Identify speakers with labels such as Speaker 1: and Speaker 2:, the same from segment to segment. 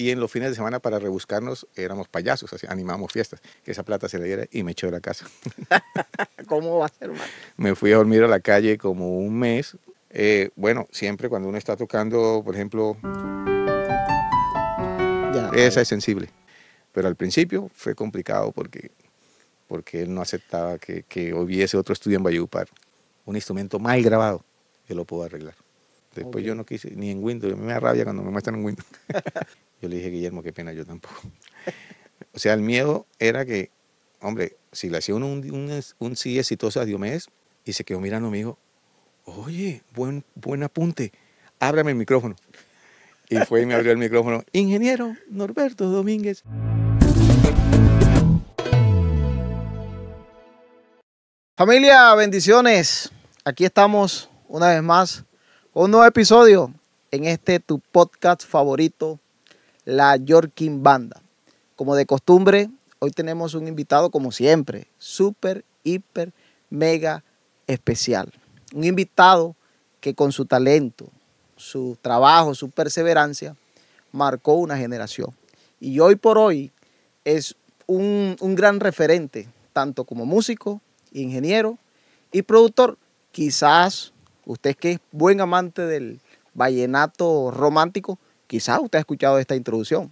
Speaker 1: Y en los fines de semana, para rebuscarnos, éramos payasos, así, animábamos fiestas. Que esa plata se le diera y me echó de la casa.
Speaker 2: ¿Cómo va a ser,
Speaker 1: Me fui a dormir a la calle como un mes. Eh, bueno, siempre cuando uno está tocando, por ejemplo, esa es sensible. Pero al principio fue complicado porque, porque él no aceptaba que, que hubiese otro estudio en Par. Un instrumento mal grabado que lo puedo arreglar. Después yo no quise, ni en Windows, me da rabia cuando me muestran en Windows. Yo le dije, Guillermo, qué pena, yo tampoco. o sea, el miedo era que, hombre, si le hacía uno un, sí exitoso a Diomedes y se quedó mirando, me dijo, oye, buen, buen apunte, ábrame el micrófono. Y fue y me abrió el micrófono, ingeniero
Speaker 2: Norberto Domínguez. Familia, bendiciones. Aquí estamos una vez más, con un nuevo episodio en este tu podcast favorito, la Yorkin Banda. Como de costumbre, hoy tenemos un invitado como siempre, súper, hiper, mega especial. Un invitado que con su talento, su trabajo, su perseverancia, marcó una generación. Y hoy por hoy es un, un gran referente, tanto como músico, ingeniero y productor. Quizás usted que es buen amante del vallenato romántico, Quizá usted ha escuchado esta introducción.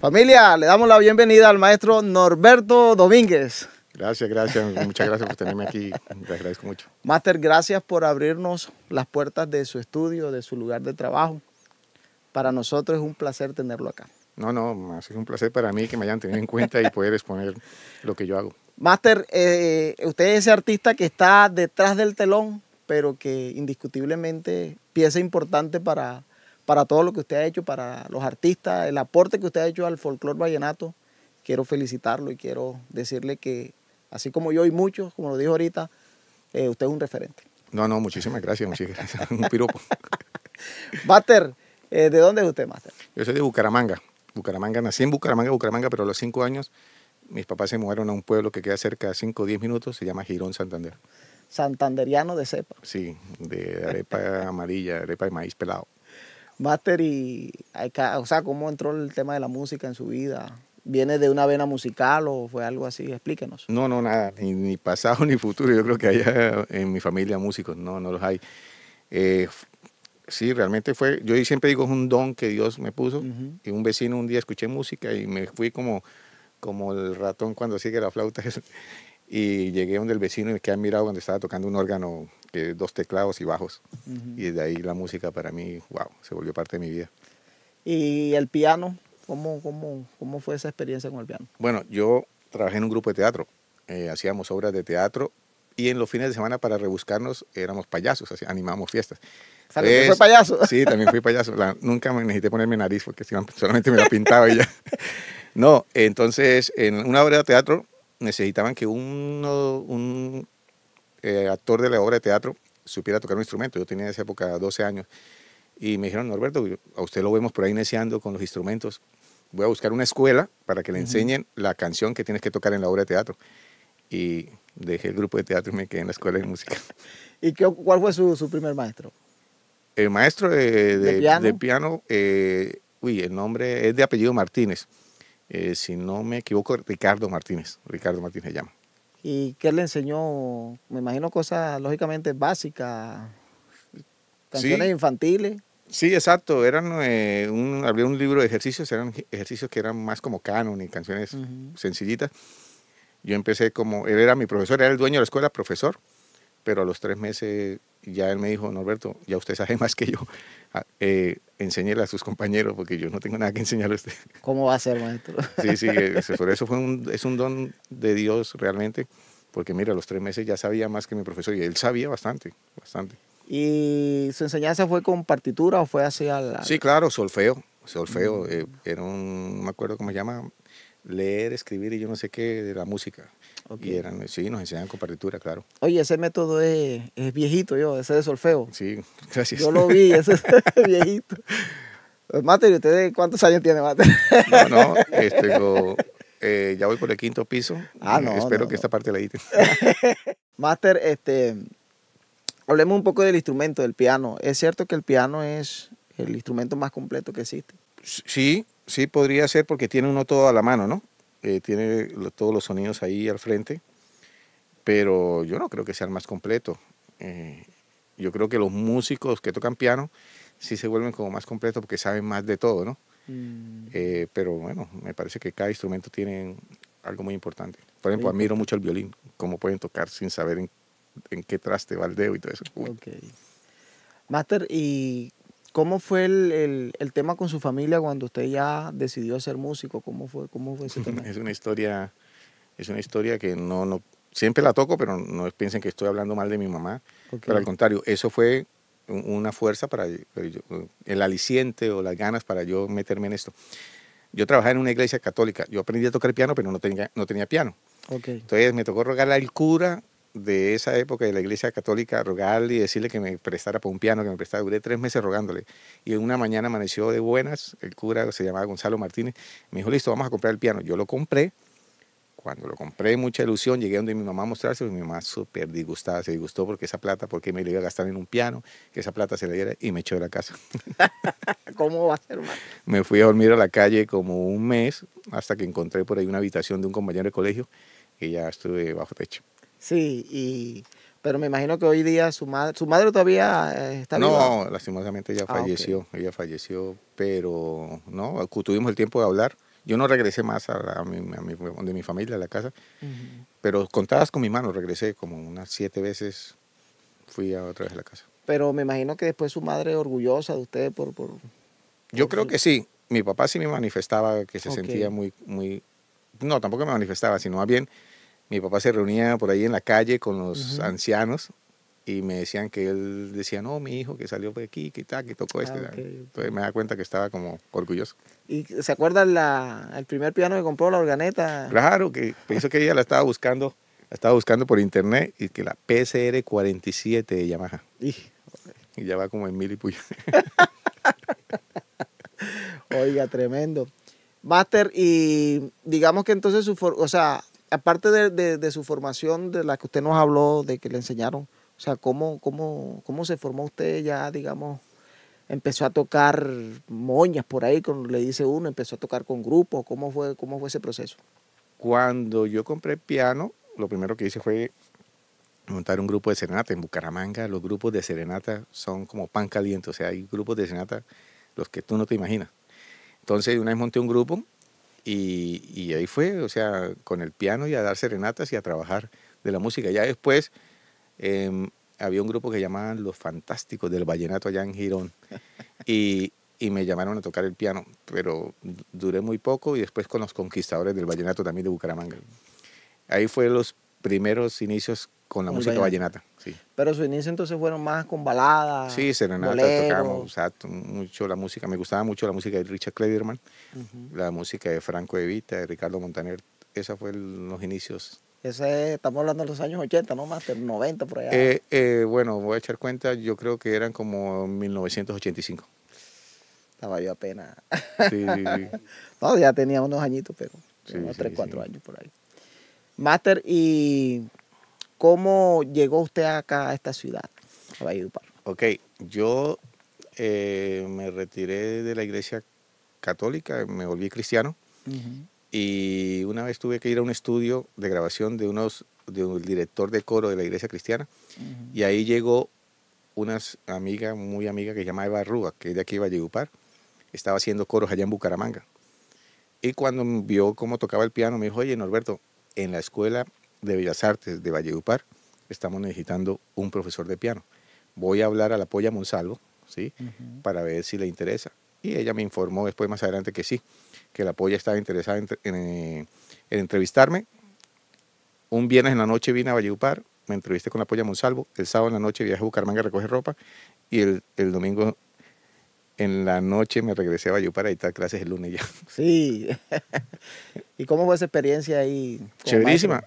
Speaker 2: Familia, le damos la bienvenida al maestro Norberto Domínguez. Gracias, gracias. Muchas gracias por tenerme aquí. te agradezco mucho. Máster, gracias por abrirnos las puertas de su estudio, de su lugar de trabajo. Para nosotros es un placer tenerlo acá. No, no, más es un placer para mí que me hayan tenido en cuenta y poder exponer lo que yo hago. Master, eh, usted es ese artista que está detrás del telón, pero que indiscutiblemente pieza importante para, para todo lo que usted ha hecho, para los artistas, el aporte que usted ha hecho al folclore vallenato. Quiero felicitarlo y quiero decirle que, así como yo y muchos, como lo dijo ahorita, eh, usted es un referente.
Speaker 1: No, no, muchísimas gracias, muchísimas un piropo.
Speaker 2: Master. Eh, ¿De dónde es usted, Master?
Speaker 1: Yo soy de Bucaramanga. Bucaramanga, nací en Bucaramanga, Bucaramanga, pero a los cinco años mis papás se mudaron a un pueblo que queda cerca de 5 o 10 minutos,
Speaker 2: se llama Girón Santander. Santanderiano de cepa. Sí, de arepa amarilla, arepa de maíz pelado. Master y sea, ¿cómo entró el tema de la música en su vida? ¿Viene de una vena musical o fue algo así? Explíquenos.
Speaker 1: No, no, nada, ni, pasado ni futuro. Yo creo que haya en mi familia músicos, no, no los hay. Eh, sí, realmente fue, yo siempre digo, es un don que Dios me puso. Y un vecino un día escuché música y me fui como, como el ratón cuando sigue la flauta. Y llegué donde el vecino y me quedé mirado cuando estaba tocando un órgano, que, dos teclados y bajos. Y desde ahí la música para mí, wow, se volvió parte de mi vida. ¿Y el piano?
Speaker 2: ¿Cómo, cómo, cómo fue esa experiencia con el piano?
Speaker 1: Bueno, yo trabajé en un grupo de teatro. Eh, hacíamos obras de teatro y en los fines de semana para rebuscarnos éramos payasos, así, animábamos fiestas. ¿Sabes fue pues, payaso? Sí, también fui payaso. nunca me necesité ponerme nariz porque solamente me la pintaba ella. ya. No, entonces en una obra de teatro necesitaban que uno, un eh, actor de la obra de teatro supiera tocar un instrumento. Yo tenía en esa época 12 años y me dijeron, Norberto, a usted lo vemos por ahí iniciando con los instrumentos. Voy a buscar una escuela para que le enseñen la canción que tienes que tocar en la obra de teatro. Y dejé el grupo de teatro y me quedé en la escuela de música.
Speaker 2: ¿Y cuál fue su, su primer maestro?
Speaker 1: El maestro de, de, piano, eh, uy, el nombre es de apellido Martínez. Eh, si no me equivoco, Ricardo Martínez. Ricardo Martínez se llama.
Speaker 2: ¿Y qué le enseñó? Me imagino cosas lógicamente básicas, canciones infantiles.
Speaker 1: Sí, exacto. Eran eh, un, había un libro de ejercicios, eran ejercicios que eran más como canon y canciones sencillitas yo empecé como, él era mi profesor, era el dueño de la escuela, profesor, pero a los tres meses ya él me dijo, Norberto, ya usted sabe más que yo, ah, eh, enséñele a sus compañeros porque yo no tengo nada que enseñarle a usted.
Speaker 2: ¿Cómo va a ser, maestro? Sí, sí, eso,
Speaker 1: eso fue es un don de Dios realmente, porque mira, a los tres meses ya sabía más que mi profesor y él sabía bastante, bastante.
Speaker 2: ¿Y su enseñanza fue con partitura o fue hacia la...? Sí,
Speaker 1: claro, solfeo, solfeo, eh, era un, no me acuerdo cómo se llama, leer, escribir y yo no sé qué de la música. Y sí, nos enseñaban con partitura, claro.
Speaker 2: Oye, ese método es, viejito yo, ese de solfeo. Sí, gracias. Yo lo vi, ese es viejito. Pues, ¿y ¿ustedes cuántos años tiene Máster? no, no, este,
Speaker 1: eh, ya voy por el quinto piso. Ah, no, Espero que esta parte la editen.
Speaker 2: Master, este, hablemos un poco del instrumento, del piano. ¿Es cierto que el piano es el instrumento más completo que existe?
Speaker 1: Sí, sí podría ser porque tiene uno todo a la mano, ¿no? Eh, tiene todos los sonidos ahí al frente, pero yo no creo que sea el más completo. Eh, yo creo que los músicos que tocan piano sí se vuelven como más completos porque saben más de todo, ¿no? Mm. Eh, pero bueno, me parece que cada instrumento tiene algo muy importante. Por ejemplo, admiro mucho el violín, cómo pueden tocar sin saber en, qué traste va el dedo y todo eso. Ok.
Speaker 2: Master, ¿y ¿Cómo fue el, el, tema con su familia cuando usted ya decidió ser músico? ¿Cómo fue, cómo fue ese tema? es
Speaker 1: una historia, es una historia que no, no, siempre la toco, pero no piensen que estoy hablando mal de mi mamá. Pero al contrario, eso fue una fuerza para el aliciente o las ganas para yo meterme en esto. Yo trabajaba en una iglesia católica. Yo aprendí a tocar piano, pero no tenía, no tenía piano. Entonces me tocó rogarle al cura de esa época de la iglesia católica rogarle y decirle que me prestara para un piano, que me prestara. Duré tres meses rogándole. Y una mañana amaneció de buenas, el cura se llamaba Gonzalo Martínez, me dijo, listo, vamos a comprar el piano. Yo lo compré. Cuando lo compré, mucha ilusión, llegué donde mi mamá a mostrarse, mi mamá súper disgustada, se disgustó porque esa plata, porque me iba a gastar en un piano, que esa plata se le diera y me echó de la casa.
Speaker 2: ¿Cómo va a ser,
Speaker 1: Me fui a dormir a la calle como un mes hasta que encontré por ahí una habitación de un compañero de colegio y ya estuve bajo techo.
Speaker 2: Sí, y, pero me imagino que hoy día su madre, su madre todavía eh, está no,
Speaker 1: No, lastimosamente ella ah, falleció, ella falleció, pero no, tuvimos el tiempo de hablar. Yo no regresé más a, mi, a mi, de mi familia, a la casa, pero contadas con mi mano regresé como unas siete veces, fui a otra vez a la casa.
Speaker 2: Pero me imagino que después su madre orgullosa de usted por... por,
Speaker 1: Yo creo que sí. Mi papá sí me manifestaba que se sentía muy, muy... No, tampoco me manifestaba, sino más bien mi papá se reunía por ahí en la calle con los ancianos y me decían que él decía, no, mi hijo que salió de aquí, que tal, que tocó este. Ah, entonces me da cuenta que estaba como orgulloso.
Speaker 2: ¿Y se acuerda el primer piano que compró, la organeta?
Speaker 1: Claro, que pienso que ella la estaba buscando, la estaba buscando por internet y que la PCR 47 de Yamaha. Y, ya va como en mil y puya.
Speaker 2: Oiga, tremendo. Master, y digamos que entonces su, o sea, aparte de, su formación, de la que usted nos habló, de que le enseñaron, o sea, ¿cómo, cómo, cómo se formó usted ya, digamos, empezó a tocar moñas por ahí, como le dice uno, empezó a tocar con grupos, ¿cómo fue, cómo fue ese proceso?
Speaker 1: Cuando yo compré el piano, lo primero que hice fue montar un grupo de serenata. En Bucaramanga los grupos de serenata son como pan caliente, o sea, hay grupos de serenata los que tú no te imaginas. Entonces, una vez monté un grupo y, ahí fue, o sea, con el piano y a dar serenatas y a trabajar de la música. Ya después em, había un grupo que llamaban Los Fantásticos del Vallenato allá en Girón. Y, y me llamaron a tocar el piano, pero duré muy poco y después con los conquistadores del vallenato también de Bucaramanga. Ahí fue los primeros inicios con la música vallenata. Sí.
Speaker 2: Pero sus inicios entonces fueron más con baladas. Sí, serenata o
Speaker 1: sea, mucho la música. Me gustaba mucho la música de Richard Kleiderman. la música de Franco Evita, de Ricardo Montaner. Esos fueron los inicios.
Speaker 2: Ese, estamos hablando de los años 80, ¿no? Más 90 por allá. Eh,
Speaker 1: eh, bueno, voy a echar cuenta, yo creo que eran como 1985.
Speaker 2: Estaba yo apenas.
Speaker 1: Sí, sí,
Speaker 2: no, ya tenía unos añitos, pero unos 3, 4 años por ahí. Master, y ¿Cómo llegó usted acá a esta ciudad,
Speaker 1: a Valledupar? Ok, yo eh, me retiré de la iglesia católica, me volví cristiano y una vez tuve que ir a un estudio de grabación de unos de un director de coro de la iglesia cristiana y ahí llegó una amiga, muy amiga que se llama Eva Rúa, que es de aquí de Valledupar, estaba haciendo coros allá en Bucaramanga. Y cuando vio cómo tocaba el piano, me dijo, oye Norberto, en la escuela de Bellas Artes de Valledupar, estamos necesitando un profesor de piano. Voy a hablar a la Polla Monsalvo, ¿sí? Para ver si le interesa. Y ella me informó después, más adelante, que sí, que la Polla estaba interesada en, entrevistarme. Un viernes en la noche vine a Valledupar, me entrevisté con la Polla Monsalvo, el sábado en la noche viajé a Bucaramanga a recoger ropa y el domingo en la noche me regresé yo para editar clases el lunes ya.
Speaker 2: Sí. ¿Y cómo fue esa experiencia ahí? Chéverísima,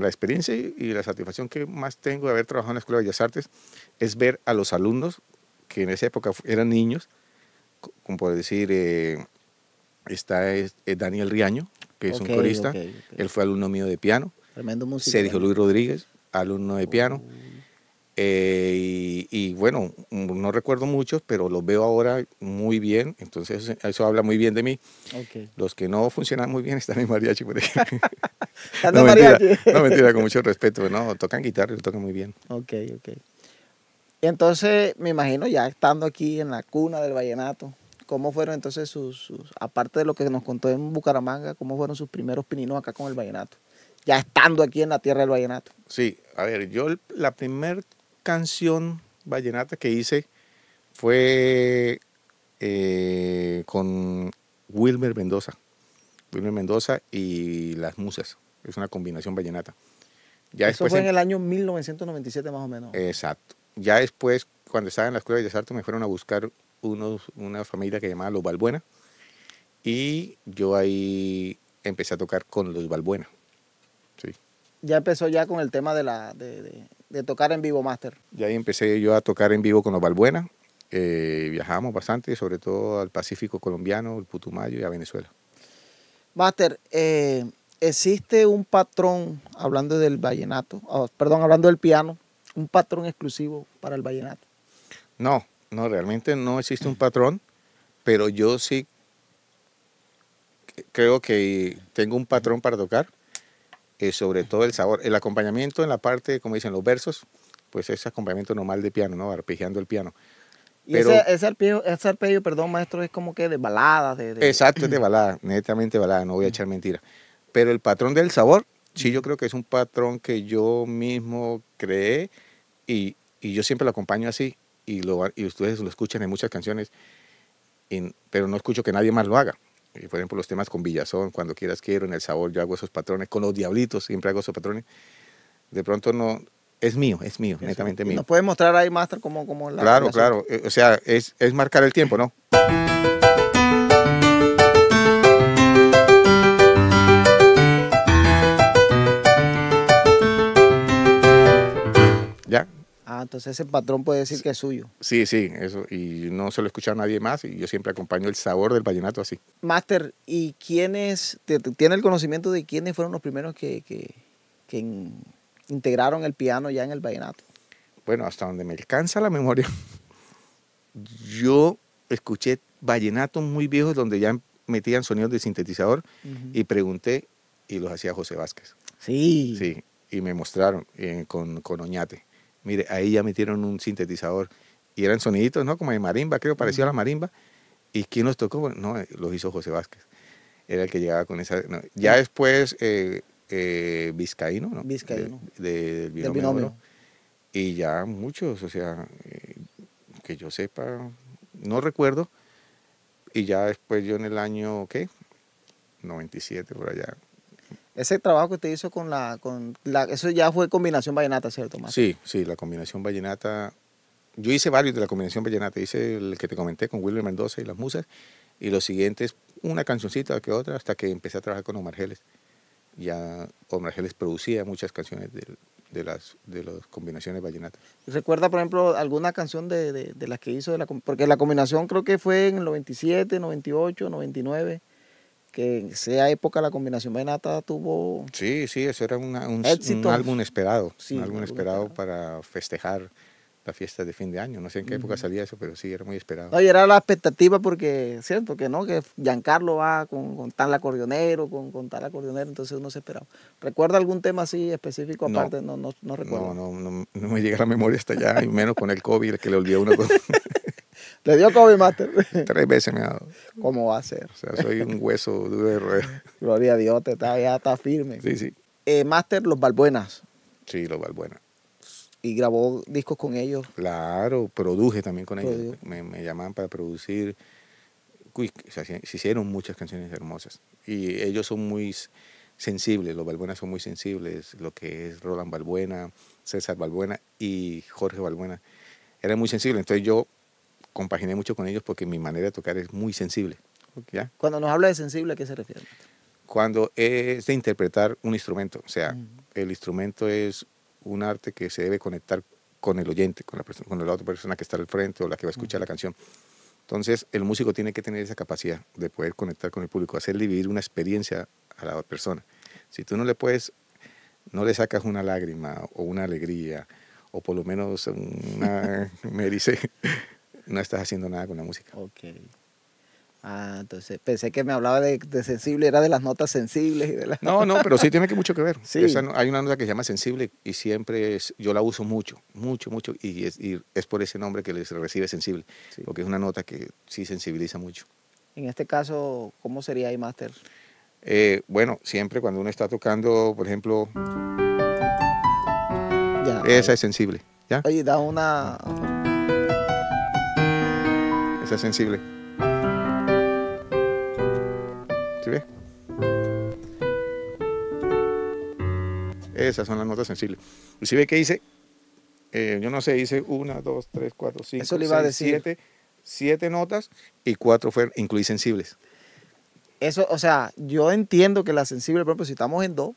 Speaker 1: La experiencia y la satisfacción que más tengo de haber trabajado en la Escuela de Bellas Artes es ver a los alumnos, que en esa época eran niños, como por decir, eh, está eh, Daniel Riaño, que es un corista. Él fue alumno mío de piano. Tremendo músico. Sergio Luis Rodríguez, alumno de piano. Uh. Eh, y, bueno, no recuerdo muchos, pero los veo ahora muy bien, entonces eso, habla muy bien de mí. Los que no funcionan muy bien están en mariachi, por
Speaker 2: no, mentira, con mucho
Speaker 1: respeto, no, tocan guitarra y tocan muy bien.
Speaker 2: Ok, ok. entonces, me imagino, ya estando aquí en la cuna del vallenato, ¿cómo fueron entonces sus, sus aparte de lo que nos contó en Bucaramanga, cómo fueron sus primeros pininos acá con el vallenato? Ya estando aquí en la tierra del vallenato. Sí, a ver, yo la primer canción vallenata que hice
Speaker 1: fue eh, con Wilmer Mendoza. Wilmer Mendoza y Las Musas. Es una combinación vallenata. Ya Eso fue em en el
Speaker 2: año 1997 más o menos.
Speaker 1: Exacto. Ya después, cuando estaba en la Escuela de Bellas me fueron a buscar una familia que llamaba Los Balbuena. Y yo ahí empecé a tocar con Los Balbuena.
Speaker 2: Ya empezó ya con el tema de la de tocar en vivo máster.
Speaker 1: Y ahí empecé yo a tocar en vivo con los Balbuena. Eh, viajamos bastante, sobre todo al Pacífico colombiano, el Putumayo y a Venezuela.
Speaker 2: Máster, eh, existe un patrón, hablando del vallenato, perdón, hablando del piano, un patrón exclusivo para el vallenato.
Speaker 1: No, no, realmente no existe un patrón, pero yo sí creo que tengo un patrón para tocar eh, sobre todo el sabor. El acompañamiento en la parte, como dicen los versos, pues es acompañamiento normal de piano, ¿no? Arpegiando el piano. Y ese,
Speaker 2: ese, perdón, maestro, es como que de baladas.
Speaker 1: Exacto, es de balada, netamente balada, no voy a echar mentira. Pero el patrón del sabor, sí, yo creo que es un patrón que yo mismo creé y, yo siempre lo acompaño así y, lo, y ustedes lo escuchan en muchas canciones, pero no escucho que nadie más lo haga. Eh, por ejemplo, los temas con Villazón, cuando quieras quiero, en el sabor, yo hago esos patrones, con los diablitos siempre hago esos patrones. De pronto no, es mío, es mío, netamente mío. ¿Nos
Speaker 2: puede mostrar ahí, Master, cómo, cómo la... Claro, claro,
Speaker 1: eh, o sea, es marcar el tiempo, ¿no?
Speaker 2: entonces ese patrón puede decir que es suyo.
Speaker 1: Sí, sí, eso. Y no se lo escucha a nadie más y yo siempre acompaño el sabor del vallenato así.
Speaker 2: Máster, ¿y quiénes, tiene el conocimiento de quiénes fueron los primeros que, integraron el piano ya en el vallenato? Bueno, hasta donde me alcanza la memoria,
Speaker 1: yo escuché vallenatos muy viejos donde ya metían sonidos de sintetizador y pregunté y los hacía José Vázquez. Sí. Sí, y me mostraron eh, con, con Oñate. Mire, ahí ya metieron un sintetizador y eran soniditos, ¿no? Como de marimba, creo, parecido a la marimba. ¿Y quién los tocó? No, los hizo José Vázquez. Era el que llegaba con esa... Ya después, eh, eh, Vizcaíno, ¿no? Vizcaíno. del binomio. Y ya muchos, o sea, eh, que yo sepa, no recuerdo. Y ya después yo en el año, ¿qué? 97 por allá,
Speaker 2: ese trabajo que usted hizo con la, con la, eso ya fue combinación vallenata, ¿cierto, Tomás? Sí,
Speaker 1: sí, la combinación vallenata. Yo hice varios de la combinación vallenata, hice el que te comenté con William Mendoza y las musas, y los siguientes, una cancioncita que otra, hasta que empecé a trabajar con Omar Geles. Ya Omar Geles producía muchas canciones de las
Speaker 2: de combinaciones vallenatas. ¿Recuerda, por ejemplo, alguna canción de, las que hizo? De la, porque la combinación creo que fue en el 97, 98, 99 en esa época la combinación Venata tuvo...
Speaker 1: Sí, sí, eso era un, un, álbum esperado, un álbum, esperado, para festejar la fiesta de fin de año. No sé en qué época salía eso, pero sí, era muy esperado. No, era
Speaker 2: la expectativa porque, ¿cierto? Que no, que Giancarlo va con, con tal acordeonero, con, con, tal acordeonero, entonces uno se esperaba. ¿Recuerda algún tema así específico aparte? No, no, recuerdo. No, no,
Speaker 1: no, me llega la memoria hasta allá, y menos con el COVID, que le olvidó uno.
Speaker 2: Le dio COVID Master.
Speaker 1: Tres veces me ha dado.
Speaker 2: ¿Cómo va a ser? O sea, soy un
Speaker 1: hueso duro de
Speaker 2: Gloria a Dios, te está, ya está firme. Sí, sí. Eh, Master, los Balbuenas. Sí, los Balbuenas. ¿Y grabó discos con ellos?
Speaker 1: Claro, produje también con ellos. Me, me, llamaban para producir. se, hicieron muchas canciones hermosas. Y ellos son muy sensibles, los Balbuenas son muy sensibles, lo que es Roland Balbuena, César Balbuena y Jorge Balbuena. Eran muy sensibles, entonces yo compaginé mucho con ellos porque mi manera de tocar es muy sensible. ¿ya?
Speaker 2: Cuando nos habla de sensible, ¿a qué se refiere?
Speaker 1: Cuando es de interpretar un instrumento, o sea, mm. el instrumento es un arte que se debe conectar con el oyente, con la, persona, con la otra persona que está al frente o la que va a escuchar la mm. canción. Entonces, el músico tiene que tener esa capacidad de poder conectar con el público, hacerle vivir una experiencia a la otra persona. Si tú no le puedes, no le sacas una lágrima o una alegría, o por lo menos una, me dice, no estás haciendo
Speaker 2: nada con la música. Ok. Ah, entonces pensé que me hablaba de, sensible, era de las notas sensibles y de las... No, no, pero sí tiene que mucho que ver. Sí.
Speaker 1: hay una nota que se llama sensible y siempre es, yo la uso mucho, mucho, mucho, y es, por ese nombre que se recibe sensible, porque es una nota que sí sensibiliza mucho.
Speaker 2: En este caso, ¿cómo sería iMaster?
Speaker 1: Eh, bueno, siempre cuando uno está tocando, por ejemplo, esa es sensible.
Speaker 2: ¿ya? Oye, da una
Speaker 1: sensible. ¿Sí ve? Esas son las notas sensibles. ¿Y si ve que hice? Eh, yo no sé, hice una, dos, tres, cuatro, cinco, Eso le iba a decir. siete, siete notas y cuatro fueron, incluí sensibles.
Speaker 2: Eso, o sea, yo entiendo que la sensible, por ejemplo, si estamos en do,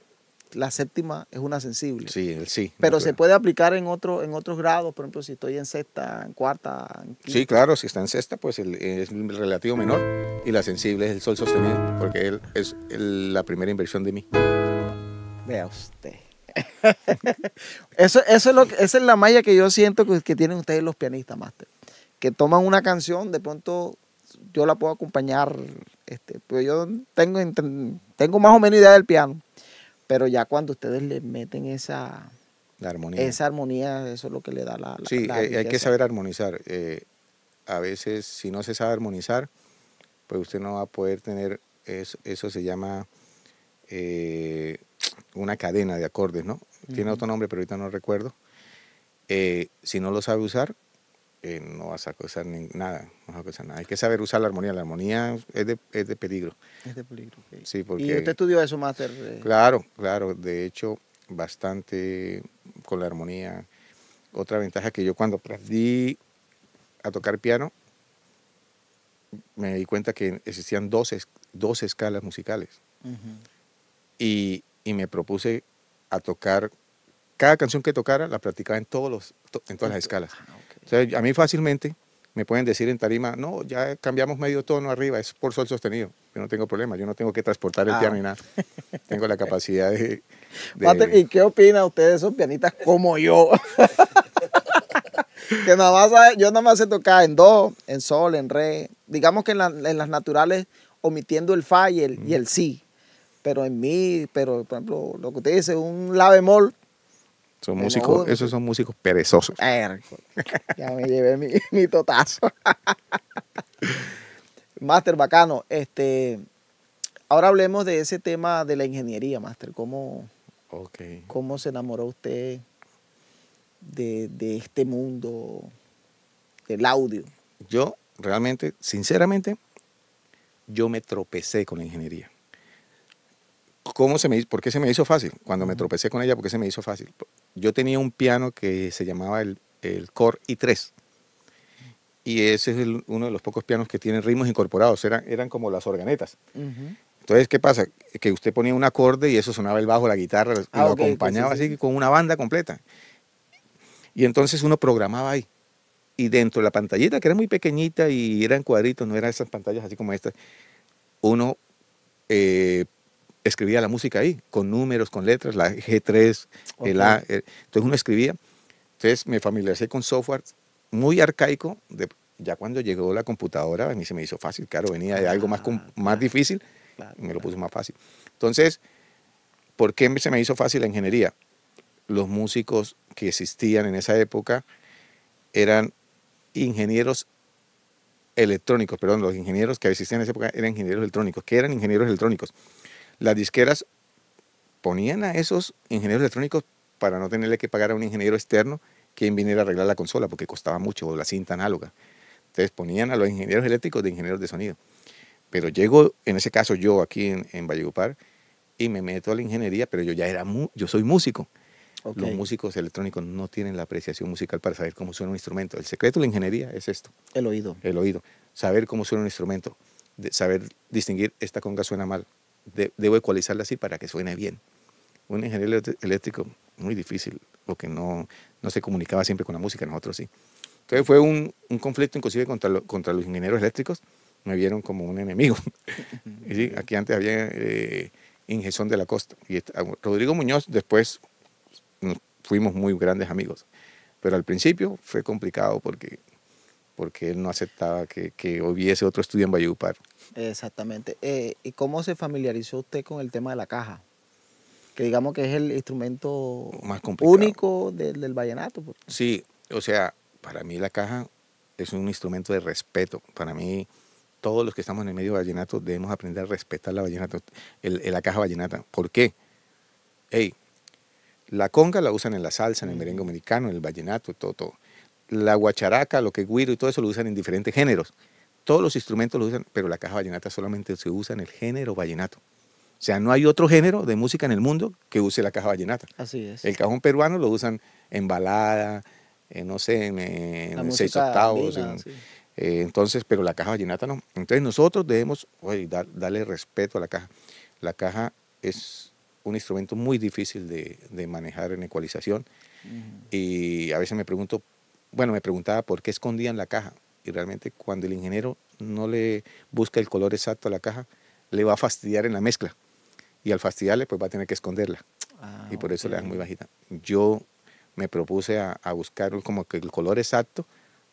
Speaker 2: la séptima es una sensible. Sí, sí. Pero se puede aplicar en, otro, en otros grados, por ejemplo, si estoy en sexta, en cuarta. sí,
Speaker 1: claro, si está en sexta, pues el, es relativo menor y la sensible es el sol sostenido, porque él es la primera inversión de mí.
Speaker 2: Vea usted. eso, eso es lo esa es la malla que yo siento que, tienen ustedes los pianistas, máster. Que toman una canción, de pronto yo la puedo acompañar, este, pero pues yo tengo, tengo más o menos idea del piano. Pero ya cuando ustedes le meten esa... armonía. Esa armonía, eso es lo que le da la... sí, eh, hay que saber
Speaker 1: armonizar. Eh, a veces, si no se sabe armonizar, pues usted no va a poder tener... Eso, eso se llama eh, una cadena de acordes, ¿no? Tiene otro nombre, pero ahorita no recuerdo. si no lo sabe usar, no vas a causar nada, no vas a causar nada. Hay que saber usar la armonía, la armonía es de, es de peligro. Es de peligro, Sí, porque... ¿Y usted
Speaker 2: estudió eso, Máster? Eh? Claro,
Speaker 1: claro, de hecho, bastante con la armonía. Otra ventaja que yo cuando aprendí a tocar piano, me di cuenta que existían dos, escalas musicales. y, me propuse a tocar, cada canción que tocara la practicaba en, todos los, en todas las escalas. Ah, a mí fácilmente me pueden decir en tarima, no, ya cambiamos medio tono arriba, es por sol sostenido. Yo no tengo problema, yo no tengo que transportar el ah. piano ni nada. tengo la capacidad de, ¿y
Speaker 2: qué opina usted de esos pianistas como yo? que nada más, yo nada más se tocar en do, en sol, en re. Digamos que en, las naturales omitiendo el fa y el, si. Pero en mi pero por ejemplo, lo que usted dice, un la bemol, son músicos,
Speaker 1: esos son músicos perezosos.
Speaker 2: ya me llevé mi, totazo. Master, bacano. Este, ahora hablemos de ese tema de la ingeniería, Master. ¿Cómo, cómo se enamoró usted de, de este mundo del audio? Yo
Speaker 1: realmente, sinceramente, yo me tropecé con la ingeniería. ¿Cómo se me, ¿Por qué se me hizo fácil? Cuando me tropecé con ella, ¿por qué se me hizo fácil? Yo tenía un piano que se llamaba el, el Core i3. Y ese es uno de los pocos pianos que tienen ritmos incorporados. Eran, eran como las organetas. Entonces, ¿qué pasa? Que usted ponía un acorde y eso sonaba el bajo, la guitarra, y ah, lo acompañaba así con una banda completa. Y entonces uno programaba ahí. Y dentro de la pantallita, que era muy pequeñita y eran cuadritos, no eran esas pantallas así como estas, uno eh, escribía la música ahí, con números, con letras, la G3, el A. entonces uno escribía. Entonces me familiaricé con software muy arcaico. ya cuando llegó la computadora, a mí se me hizo fácil, claro, venía de algo más, más difícil, me lo puso más fácil. Entonces, ¿por qué se me hizo fácil la ingeniería? Los músicos que existían en esa época eran ingenieros electrónicos, perdón, los ingenieros que existían en esa época eran ingenieros electrónicos. que eran ingenieros electrónicos? las disqueras ponían a esos ingenieros electrónicos para no tenerle que pagar a un ingeniero externo quien viniera a arreglar la consola, porque costaba mucho, o la cinta análoga. Entonces ponían a los ingenieros eléctricos de ingenieros de sonido. Pero llego, en ese caso yo aquí en, en y me meto a la ingeniería, pero yo ya era, yo soy músico. Los músicos electrónicos no tienen la apreciación musical para saber cómo suena un instrumento. El secreto de la ingeniería es esto. El oído. El oído. Saber cómo suena un instrumento. saber distinguir esta conga suena mal, debo ecualizarla así para que suene bien. Un ingeniero eléctrico muy difícil, porque no, no se comunicaba siempre con la música, nosotros sí. Entonces fue un, conflicto inclusive contra, contra los ingenieros eléctricos, me vieron como un enemigo. y aquí antes había eh, de la Costa. Y ah, Rodrigo Muñoz después fuimos muy grandes amigos, pero al principio fue complicado porque porque él no aceptaba que, hubiese otro estudio en Valledupar.
Speaker 2: Exactamente. Eh, ¿Y cómo se familiarizó usted con el tema de la caja? Que digamos que es el instrumento más único del vallenato. Pues.
Speaker 1: Sí, o sea, para mí la caja es un instrumento de respeto. Para mí, todos los que estamos en el medio vallenato debemos aprender a respetar la, vallenato, el, la caja vallenata. ¿Por qué? Hey, la conga la usan en la salsa, en el merengue americano, en el vallenato, todo, todo la guacharaca, lo que es guiro y todo eso lo usan en diferentes géneros. Todos los instrumentos lo usan, pero la caja vallenata solamente se usa en el género vallenato. O sea, no hay otro género de música en el mundo que use la caja vallenata. Así es. El cajón peruano lo usan en balada, en, no sé, en, seis octavos. Eh, entonces, pero la caja vallenata no. Entonces nosotros debemos darle respeto a la caja. La caja es un instrumento muy difícil de, manejar en ecualización. Y a veces me pregunto bueno, me preguntaba por qué escondían la caja. Y realmente cuando el ingeniero no le busca el color exacto a la caja, le va a fastidiar en la mezcla. Y al fastidiarle, pues va a tener que esconderla. Ah, y por eso le dan muy bajita. Yo me propuse a, buscar como que el color exacto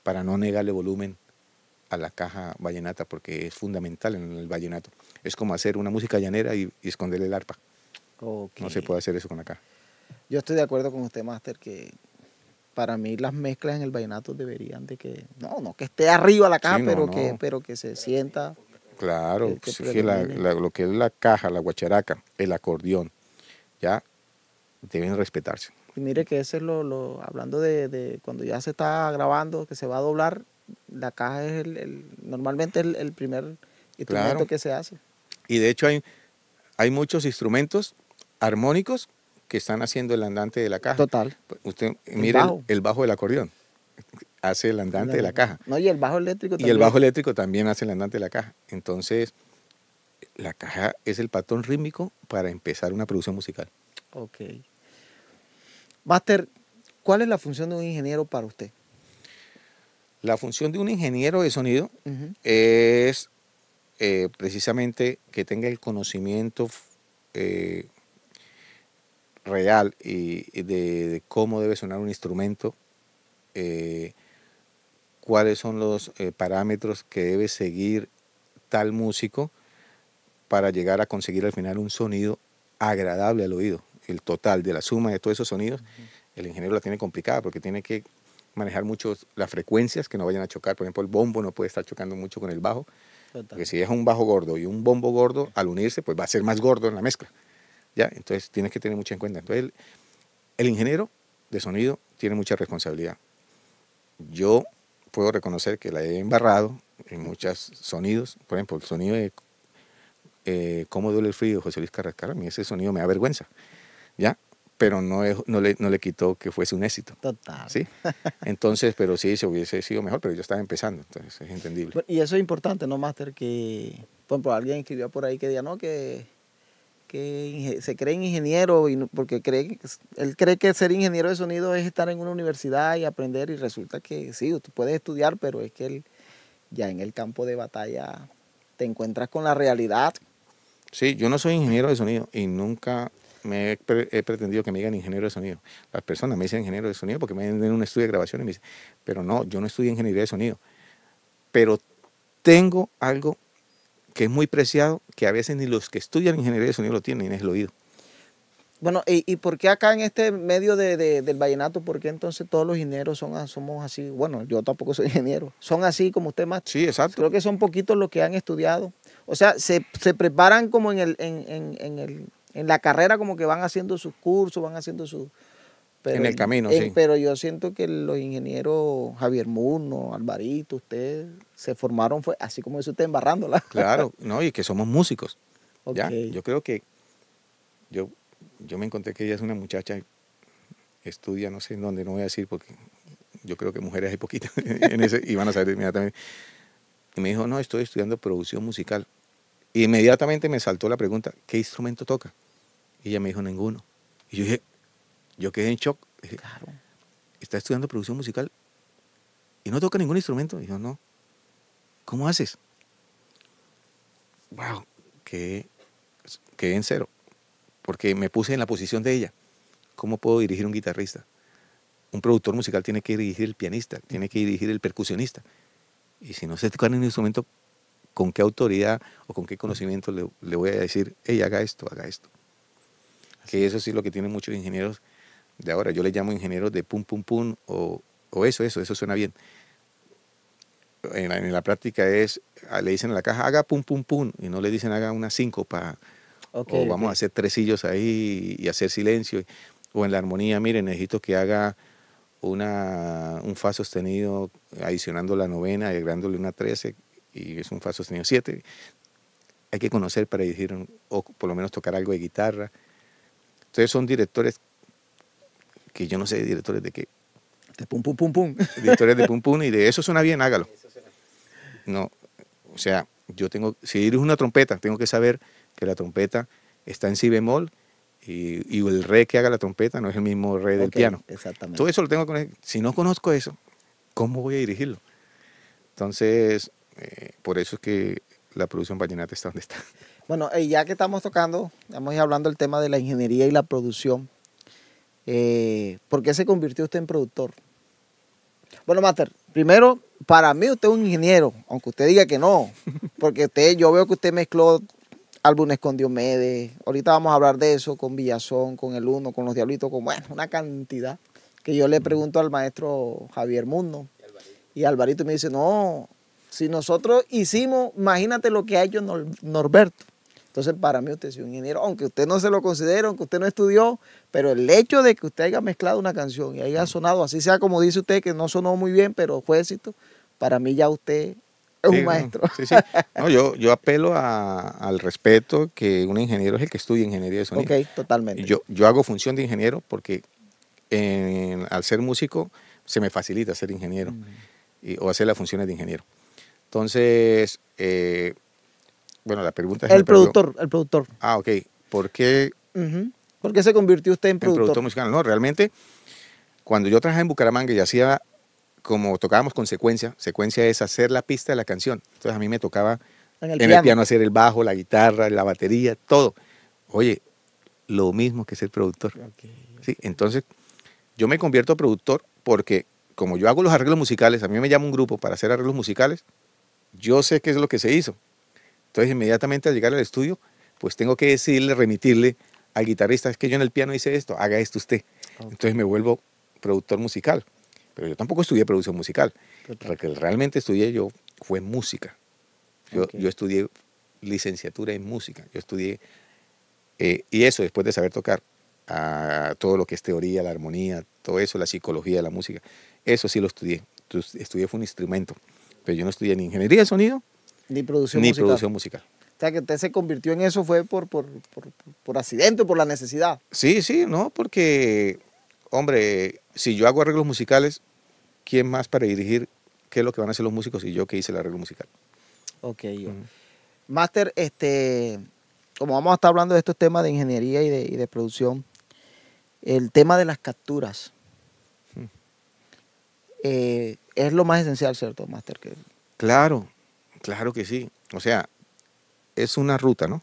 Speaker 1: para no negarle volumen a la caja vallenata, porque es fundamental en el vallenato. Es como hacer una música llanera y, esconderle el arpa.
Speaker 2: No se
Speaker 1: puede hacer eso con la caja.
Speaker 2: Yo estoy de acuerdo con usted, Master, que para mí las mezclas en el vallenato deberían de que, no, no que esté arriba la caja, pero, Que, pero que se sienta.
Speaker 1: Claro, lo que es la caja, la guacharaca, el acordeón, ya deben respetarse.
Speaker 2: mire que ese es lo, lo hablando de, cuando ya se está grabando, que se va a doblar, la caja es el, normalmente el, primer instrumento que se hace.
Speaker 1: Y de hecho hay, hay muchos instrumentos armónicos que están haciendo el andante de la caja. Total. Pues, usted mire el bajo, del acordeón. Hace el andante de la caja.
Speaker 2: No, y el bajo eléctrico también. Y el bajo
Speaker 1: eléctrico también hace el andante de la caja. Entonces, la caja es el patrón rítmico para empezar una producción musical.
Speaker 2: Ok. Master, ¿cuál es la función de un ingeniero para usted? La función de un ingeniero de sonido
Speaker 1: es eh, precisamente que tenga el conocimiento eh, real y, de, cómo debe sonar un instrumento, eh, cuáles son los eh, parámetros que debe seguir tal músico para llegar a conseguir al final un sonido agradable al oído. El total de la suma de todos esos sonidos, el ingeniero la tiene complicada porque tiene que manejar mucho las frecuencias que no vayan a chocar. Por ejemplo, el bombo no puede estar chocando mucho con el bajo, porque si es un bajo gordo y un bombo gordo, al unirse, pues va a ser más gordo en la mezcla. ¿ya? Entonces tienes que tener mucho en cuenta. el, ingeniero de sonido tiene mucha responsabilidad. Yo puedo reconocer que la he embarrado en muchos sonidos, por ejemplo, el sonido de eh, Cómo duele el frío José Luis Carrascar. a mí ese sonido me da vergüenza, ¿ya? Pero no, es, no, le, no le quitó que fuese un éxito. Total. ¿sí? Entonces, pero sí, se hubiese sido mejor, pero yo estaba empezando, entonces es entendible.
Speaker 2: Y eso es importante, ¿no, master Que, por ejemplo, alguien escribió por ahí que diga, no, que que se creen ingeniero y porque cree, él cree que ser ingeniero de sonido es estar en una universidad y aprender y resulta que sí, tú puedes estudiar, pero es que él, ya en el campo de batalla te encuentras con la realidad.
Speaker 1: Sí, yo no soy ingeniero de sonido y nunca me he, pretendido que me digan ingeniero de sonido. Las personas me dicen ingeniero de sonido porque me venden un estudio de grabación y me dicen, pero no, yo no estudié ingeniería de sonido. Pero tengo algo que es muy preciado, que a veces ni los que estudian ingeniería de sonido lo tienen en el oído.
Speaker 2: Bueno, ¿y, ¿y, por qué acá en este medio de, del vallenato, por qué entonces todos los ingenieros son, somos así? Bueno, yo tampoco soy ingeniero. ¿Son así como usted más? Sí, exacto. Creo que son poquitos los que han estudiado. O sea, se, se preparan como en, el, en, en, en, el, en la carrera, como que van haciendo sus cursos, van haciendo sus en el camino, eh, sí. Pero yo siento que los ingenieros Javier Murno, Alvarito, ustedes se formaron, fue, así como eso usted, embarrándola. Claro,
Speaker 1: no, y que somos músicos.
Speaker 2: Yo creo que
Speaker 1: yo, yo me encontré que ella es una muchacha, estudia, no sé en dónde, no voy a decir porque yo creo que mujeres hay poquitas en ese, y van a saber inmediatamente. Y me dijo, no, estoy estudiando producción musical. Y inmediatamente me saltó la pregunta, ¿qué instrumento toca? Y ella me dijo, ninguno. Y yo dije, yo quedé en shock. Dije, claro. Está estudiando producción musical y no toca ningún instrumento. Y yo, no. ¿Cómo haces? Wow, quedé, en cero. Porque me puse en la posición de ella. ¿Cómo puedo dirigir un guitarrista? Un productor musical tiene que dirigir el pianista, tiene que dirigir el percusionista. Y si no se toca ningún instrumento, ¿con qué autoridad o con qué conocimiento le, voy a decir, ella haga esto, haga esto? que eso sí es lo que tienen muchos ingenieros de ahora. Yo le llamo ingeniero de pum, pum, pum o, eso, eso, eso suena bien. En la, práctica es, ah, le dicen a la caja, haga pum, pum, pum, y no le dicen haga una síncopa, para o vamos a hacer tresillos ahí y hacer silencio, o en la armonía, miren necesito que haga una, un fa sostenido adicionando la novena, agregándole una 13, y es un fa sostenido 7. Hay que conocer para dirigir, o por lo menos tocar algo de guitarra. Entonces son directores que yo no sé directores de qué.
Speaker 2: De pum, pum, pum, pum.
Speaker 1: Directores de pum, pum, y de eso suena bien, hágalo. No, o sea, yo tengo, si dirijo una trompeta, tengo que saber que la trompeta está en si bemol y, el re que haga la trompeta no es el mismo re del piano. Exactamente. Todo eso lo tengo que Si no conozco eso, ¿cómo voy a dirigirlo? Entonces, eh, por eso es que la producción vallenata está donde está.
Speaker 2: Bueno, y eh, ya que estamos tocando, estamos hablando del tema de la ingeniería y la producción eh, ¿Por qué se convirtió usted en productor? Bueno, Master, primero, para mí usted es un ingeniero, aunque usted diga que no, porque usted, yo veo que usted mezcló álbumes con Diomedes, ahorita vamos a hablar de eso, con Villazón, con El Uno, con Los Diablitos, con, bueno, una cantidad que yo le pregunto al maestro Javier Mundo. Y Alvarito me dice, no, si nosotros hicimos, imagínate lo que ha hecho Norberto. Entonces, para mí usted es un ingeniero, aunque usted no se lo considere, aunque usted no estudió, pero el hecho de que usted haya mezclado una canción y haya sonado, así sea como dice usted, que no sonó muy bien, pero fue éxito, para mí ya usted es un maestro. sí, sí.
Speaker 1: yo, yo apelo al respeto que un ingeniero es el que estudia ingeniería de sonido. Ok,
Speaker 2: totalmente. Yo,
Speaker 1: yo hago función de ingeniero porque al ser músico se me facilita ser ingeniero o hacer las funciones de ingeniero. Entonces, eh, bueno, la pregunta es... El, productor, el productor. Ah, ok. ¿Por qué?
Speaker 2: se convirtió usted en productor? En productor
Speaker 1: musical. No, realmente, cuando yo trabajaba en Bucaramanga y hacía, como tocábamos con secuencia, secuencia es hacer la pista de la canción. Entonces a mí me tocaba
Speaker 2: en el, piano.
Speaker 1: hacer el bajo, la guitarra, la batería, todo. Oye, lo mismo que ser productor. ¿Sí? Entonces, yo me convierto a productor porque como yo hago los arreglos musicales, a mí me llama un grupo para hacer arreglos musicales, yo sé qué es lo que se hizo. Entonces, inmediatamente al llegar al estudio, pues tengo que decirle, remitirle al guitarrista, es que yo en el piano hice esto, haga esto usted. Entonces me vuelvo productor musical. Pero yo tampoco estudié producción musical. Lo que realmente estudié yo fue música. Yo, estudié licenciatura en música. Yo estudié, eh, y eso después de saber tocar, a todo lo que es teoría, la armonía, todo eso, la psicología de la música. Eso sí lo estudié. Estudié fue un instrumento. Pero yo no estudié ni ingeniería de
Speaker 2: sonido, ni producción ni musical. producción
Speaker 1: musical. O
Speaker 2: sea, que usted se convirtió en eso fue por, por, por, por accidente, por la necesidad.
Speaker 1: Sí, sí, no, porque, hombre, si yo hago arreglos musicales, ¿quién más para dirigir qué es lo que van a hacer los músicos y yo que hice el arreglo musical?
Speaker 2: Ok, yo. Master, este, como vamos a estar hablando de estos temas de ingeniería y de, producción, el tema de las capturas eh, es lo más esencial, ¿cierto, Master?
Speaker 1: Claro, Claro que sí. O sea, es una ruta, ¿no?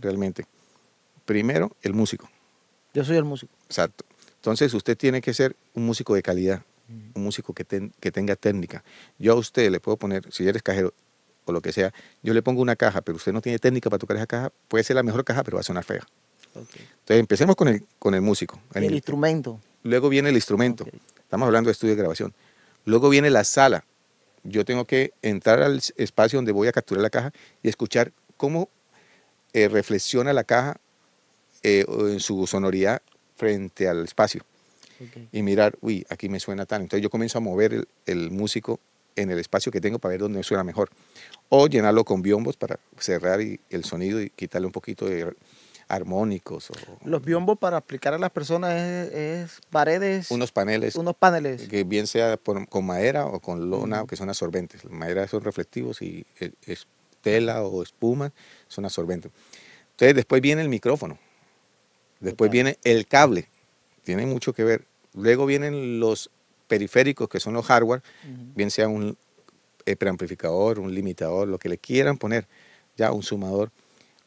Speaker 1: Realmente. Primero, el músico. Yo soy el músico. Exacto. Entonces, usted tiene que ser un músico de calidad, un músico que, tenga técnica. Yo a usted le puedo poner, si eres cajero o lo que sea, yo le pongo una caja, pero usted no tiene técnica para tocar esa caja, puede ser la mejor caja, pero va a sonar fea. Entonces, empecemos con el, músico. El,
Speaker 2: instrumento.
Speaker 1: Luego viene el instrumento. Estamos hablando de estudio de grabación. Luego viene la sala yo tengo que entrar al espacio donde voy a capturar la caja y escuchar cómo eh, reflexiona la caja eh, en su sonoridad frente al espacio. Y mirar, uy, aquí me suena tal. Entonces yo comienzo a mover el, músico en el espacio que tengo para ver dónde suena mejor. O llenarlo con biombos para cerrar el sonido y quitarle un poquito de armónicos.
Speaker 2: los biombos, para aplicar a las personas, es, paredes.
Speaker 1: Unos paneles. Unos paneles. Que bien sea con madera o con lona, que son absorbentes. La madera son reflectivos y e, es, tela o espuma son absorbentes. Entonces, después viene el micrófono. Después viene el cable. Tiene mucho que ver. Luego vienen los periféricos, que son los hardware, bien sea un eh, preamplificador, un limitador, lo que le quieran poner, ya un sumador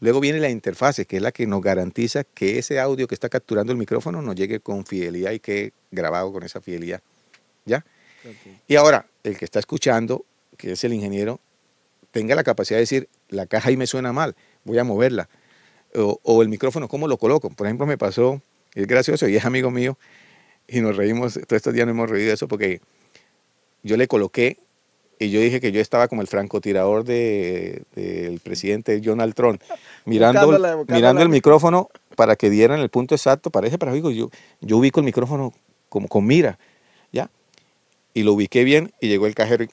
Speaker 1: Luego viene la interfase, que es la que nos garantiza que ese audio que está capturando el micrófono nos llegue con fidelidad y que grabado con esa fidelidad. ¿Ya? Y ahora, el que está escuchando, que es el ingeniero, tenga la capacidad de decir, la caja ahí me suena mal, voy a moverla. O, o el micrófono, ¿cómo lo coloco? Por ejemplo, me pasó, es gracioso y es amigo mío, y nos reímos, todos estos días nos hemos reído de eso porque yo le coloqué y yo dije que yo estaba como el francotirador del de, presidente Donald Trump,
Speaker 2: mirando, mirando el
Speaker 1: micrófono para que dieran el punto exacto para ese para yo, yo ubico el micrófono como con mira, ¿ya? Y lo ubiqué bien y llegó el cajero y,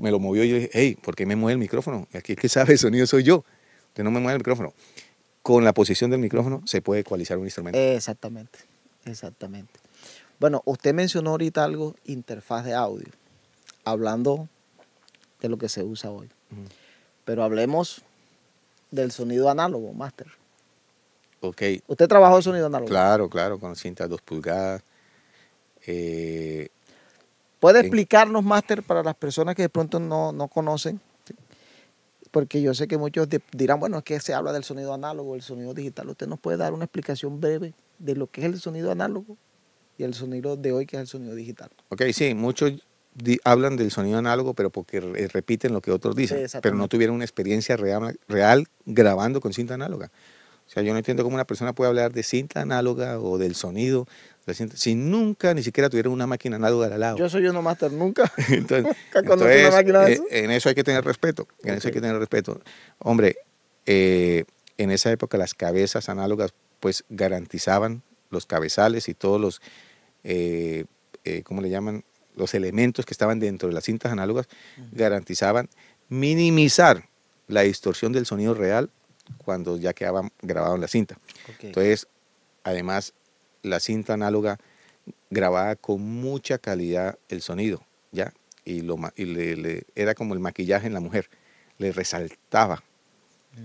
Speaker 1: me lo movió y yo dije, hey, ¿por qué me mueve el micrófono? Aquí que sabe sonido soy yo, usted no me mueve el micrófono. Con la posición del micrófono se puede ecualizar un instrumento.
Speaker 2: Exactamente, exactamente. Bueno, usted mencionó ahorita algo, interfaz de audio hablando de lo que se usa hoy. Pero hablemos del sonido análogo, Master. Ok. ¿Usted trabajó el sonido análogo?
Speaker 1: Claro, claro, con cinta dos pulgadas. Eh,
Speaker 2: ¿Puede explicarnos, Master, para las personas que de pronto no, conocen? Porque yo sé que muchos dirán, bueno, es que se habla del sonido análogo, el sonido digital. ¿Usted nos puede dar una explicación breve de lo que es el sonido análogo y el sonido de hoy, que es el sonido digital?
Speaker 1: Ok, sí, muchos hablan del sonido análogo, pero porque eh, repiten lo que otros dicen, pero no tuvieron una experiencia real, grabando con cinta análoga. O sea, yo no entiendo cómo una persona puede hablar de cinta análoga o del sonido si nunca ni siquiera tuvieron una máquina análoga al lado. Yo soy uno master nunca. Eh, en eso hay que tener respeto. En eso hay que tener respeto. Hombre, eh, en esa época las cabezas análogas pues garantizaban los cabezales y todos los, ¿cómo le llaman? los elementos que estaban dentro de las cintas análogas garantizaban minimizar la distorsión del sonido real cuando ya quedaba grabado en la cinta. Entonces, además, la cinta análoga grababa con mucha calidad el sonido, ¿ya? Y, lo, era como el maquillaje en la mujer, le resaltaba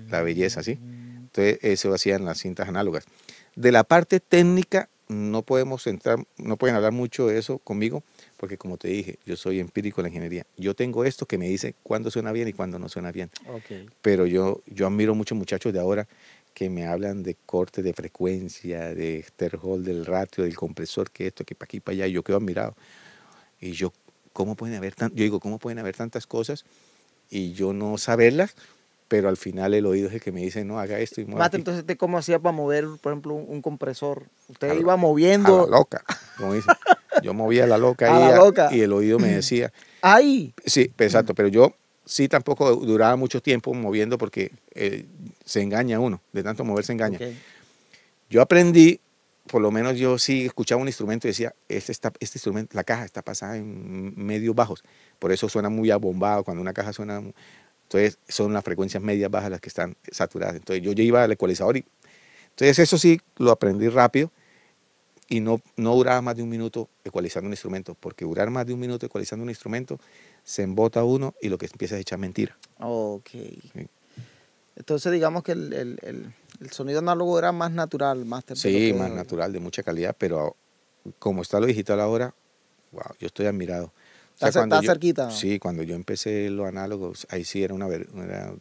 Speaker 1: la belleza, ¿sí? Mm. Entonces, eso hacían las cintas análogas. De la parte técnica, no podemos entrar, no pueden hablar mucho de eso conmigo, porque como te dije, yo soy empírico en la ingeniería. Yo tengo esto que me dice cuándo suena bien y cuándo no suena bien. Pero yo, yo admiro muchos muchachos de ahora que me hablan de corte, de frecuencia, de Sterhol, del ratio, del compresor, que esto, que para aquí, para allá, y yo quedo admirado. Y yo, ¿cómo pueden haber yo digo, ¿cómo pueden haber tantas cosas y yo no saberlas? Pero al final el oído es el que me dice, no, haga esto y mueva. Mate, entonces,
Speaker 2: ¿cómo hacía para mover, por ejemplo, un, compresor? Usted iba
Speaker 1: moviendo. A loca, como dice. Yo movía la loca, ahí y el oído me decía. ¡Ay! Sí, exacto, pero yo sí tampoco duraba mucho tiempo moviendo porque eh, se engaña uno, de tanto mover se engaña. Yo aprendí, por lo menos yo sí escuchaba un instrumento y decía, este, está, este instrumento, la caja está pasada en medios bajos, por eso suena muy abombado cuando una caja suena... Entonces son las frecuencias medias bajas las que están saturadas. Entonces yo, yo iba al ecualizador y... Entonces eso sí lo aprendí rápido y no, no duraba más de un minuto ecualizando un instrumento, porque durar más de un minuto ecualizando un instrumento se embota uno y lo que empieza es echar mentira.
Speaker 2: Ok. Entonces digamos que el, sonido análogo era más natural, más Sí, más natural,
Speaker 1: de mucha calidad, pero como está lo digital ahora, wow, yo estoy admirado.
Speaker 2: O está, cerquita. Sí,
Speaker 1: cuando yo empecé lo análogo, ahí sí era una... Era,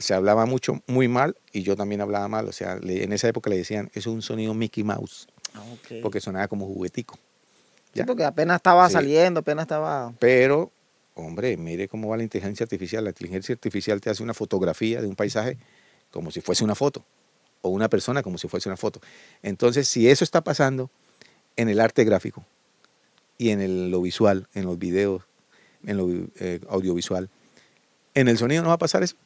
Speaker 1: se hablaba mucho, muy mal, y yo también hablaba mal. O sea, en esa época le decían, es un sonido Mickey Mouse, ah, porque sonaba como juguetico. Sí,
Speaker 2: porque apenas estaba saliendo, apenas estaba...
Speaker 1: Pero, hombre, mire cómo va la inteligencia artificial. La inteligencia artificial te hace una fotografía de un paisaje como si fuese una foto, o una persona como si fuese una foto. Entonces, si eso está pasando en el arte gráfico y en lo visual, en los videos, en lo eh, audiovisual, en el sonido no va a pasar eso.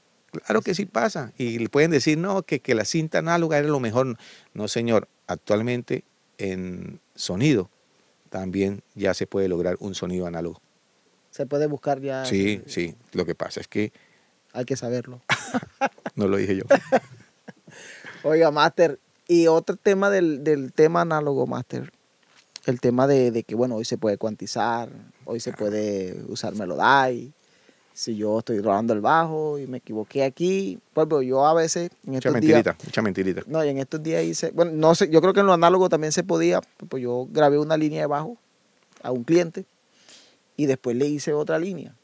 Speaker 1: Claro que sí pasa. Y le pueden decir, no, que, la cinta análoga era lo mejor. No, señor, actualmente en sonido también ya se puede lograr un sonido análogo.
Speaker 2: Se puede buscar ya.
Speaker 1: Sí, sí. Lo que pasa es que.
Speaker 2: Hay que saberlo.
Speaker 1: no lo dije yo.
Speaker 2: Oiga, Master, y otro tema del, tema análogo, Master. El tema de, de, que, bueno, hoy se puede cuantizar, hoy se ah. puede usar Melodai, si yo estoy rodando el bajo y me equivoqué aquí, pues yo a veces en estos mucha mentirita, días, mucha mentirita. No, y en estos días hice, bueno, no sé, yo creo que en lo análogo también se podía, pues yo grabé una línea de bajo a un cliente y después le hice otra línea.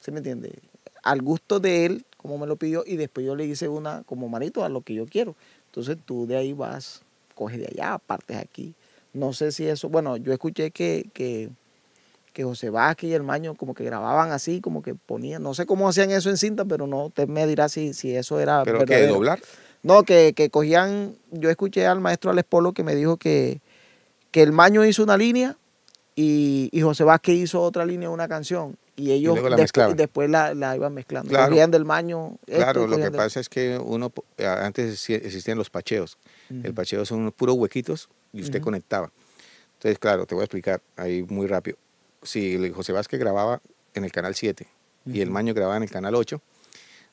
Speaker 2: ¿Se me entiende? Al gusto de él, como me lo pidió, y después yo le hice una como marito a lo que yo quiero. Entonces tú de ahí vas, coges de allá, partes aquí. No sé si eso, bueno, yo escuché que, que que José Vázquez y el Maño como que grababan así, como que ponían, no sé cómo hacían eso en cinta, pero no, usted me dirás si, eso era... ¿Pero que doblar? No, que, cogían, yo escuché al maestro Alex Polo que me dijo que, que el Maño hizo una línea y, y José Vázquez hizo otra línea de una canción. Y ellos después, la, la, iban mezclando. Claro, del maño. claro, lo que pasa
Speaker 1: es que uno, eh, antes existían los pacheos. El pacheo son unos puros huequitos y usted conectaba. Entonces, claro, te voy a explicar ahí muy rápido si José Vázquez grababa en el canal 7 y el Maño grababa en el canal 8,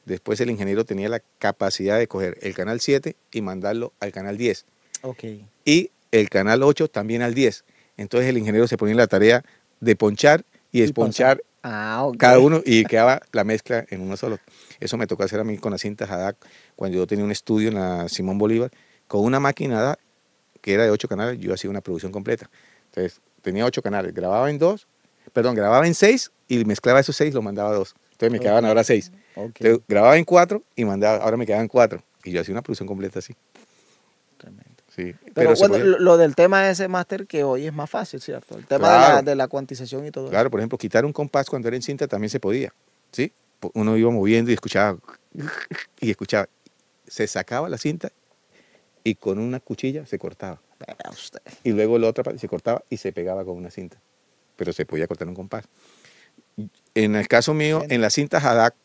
Speaker 1: después el ingeniero tenía la capacidad de coger el canal 7 y mandarlo al canal 10. ok Y el canal 8 también al 10. Entonces el ingeniero se ponía en la tarea de ponchar y, esponchar
Speaker 2: ah, cada uno
Speaker 1: y quedaba la mezcla en uno solo. Eso me tocó hacer a mí con la cinta ADAC cuando yo tenía un estudio en la Simón Bolívar. Con una máquina que era de 8 canales, yo hacía una producción completa. Entonces tenía 8 canales, grababa en dos perdón, grababa en seis y mezclaba esos seis y los mandaba a dos. Entonces me quedaban ahora seis. grababa en cuatro y mandaba, ahora me quedaban cuatro. Y yo hacía una producción completa así. Tremendo. Sí, pero,
Speaker 2: lo del tema de ese máster que hoy es más fácil, ¿cierto? El tema de, la, cuantización y todo. Claro,
Speaker 1: por ejemplo, quitar un compás cuando era en cinta también se podía, ¿sí? Uno iba moviendo y escuchaba, y escuchaba. Se sacaba la cinta y con una cuchilla se cortaba. Usted. Y luego la otra parte se cortaba y se pegaba con una cinta pero se podía cortar un compás. En el caso mío, en las cintas ADAC,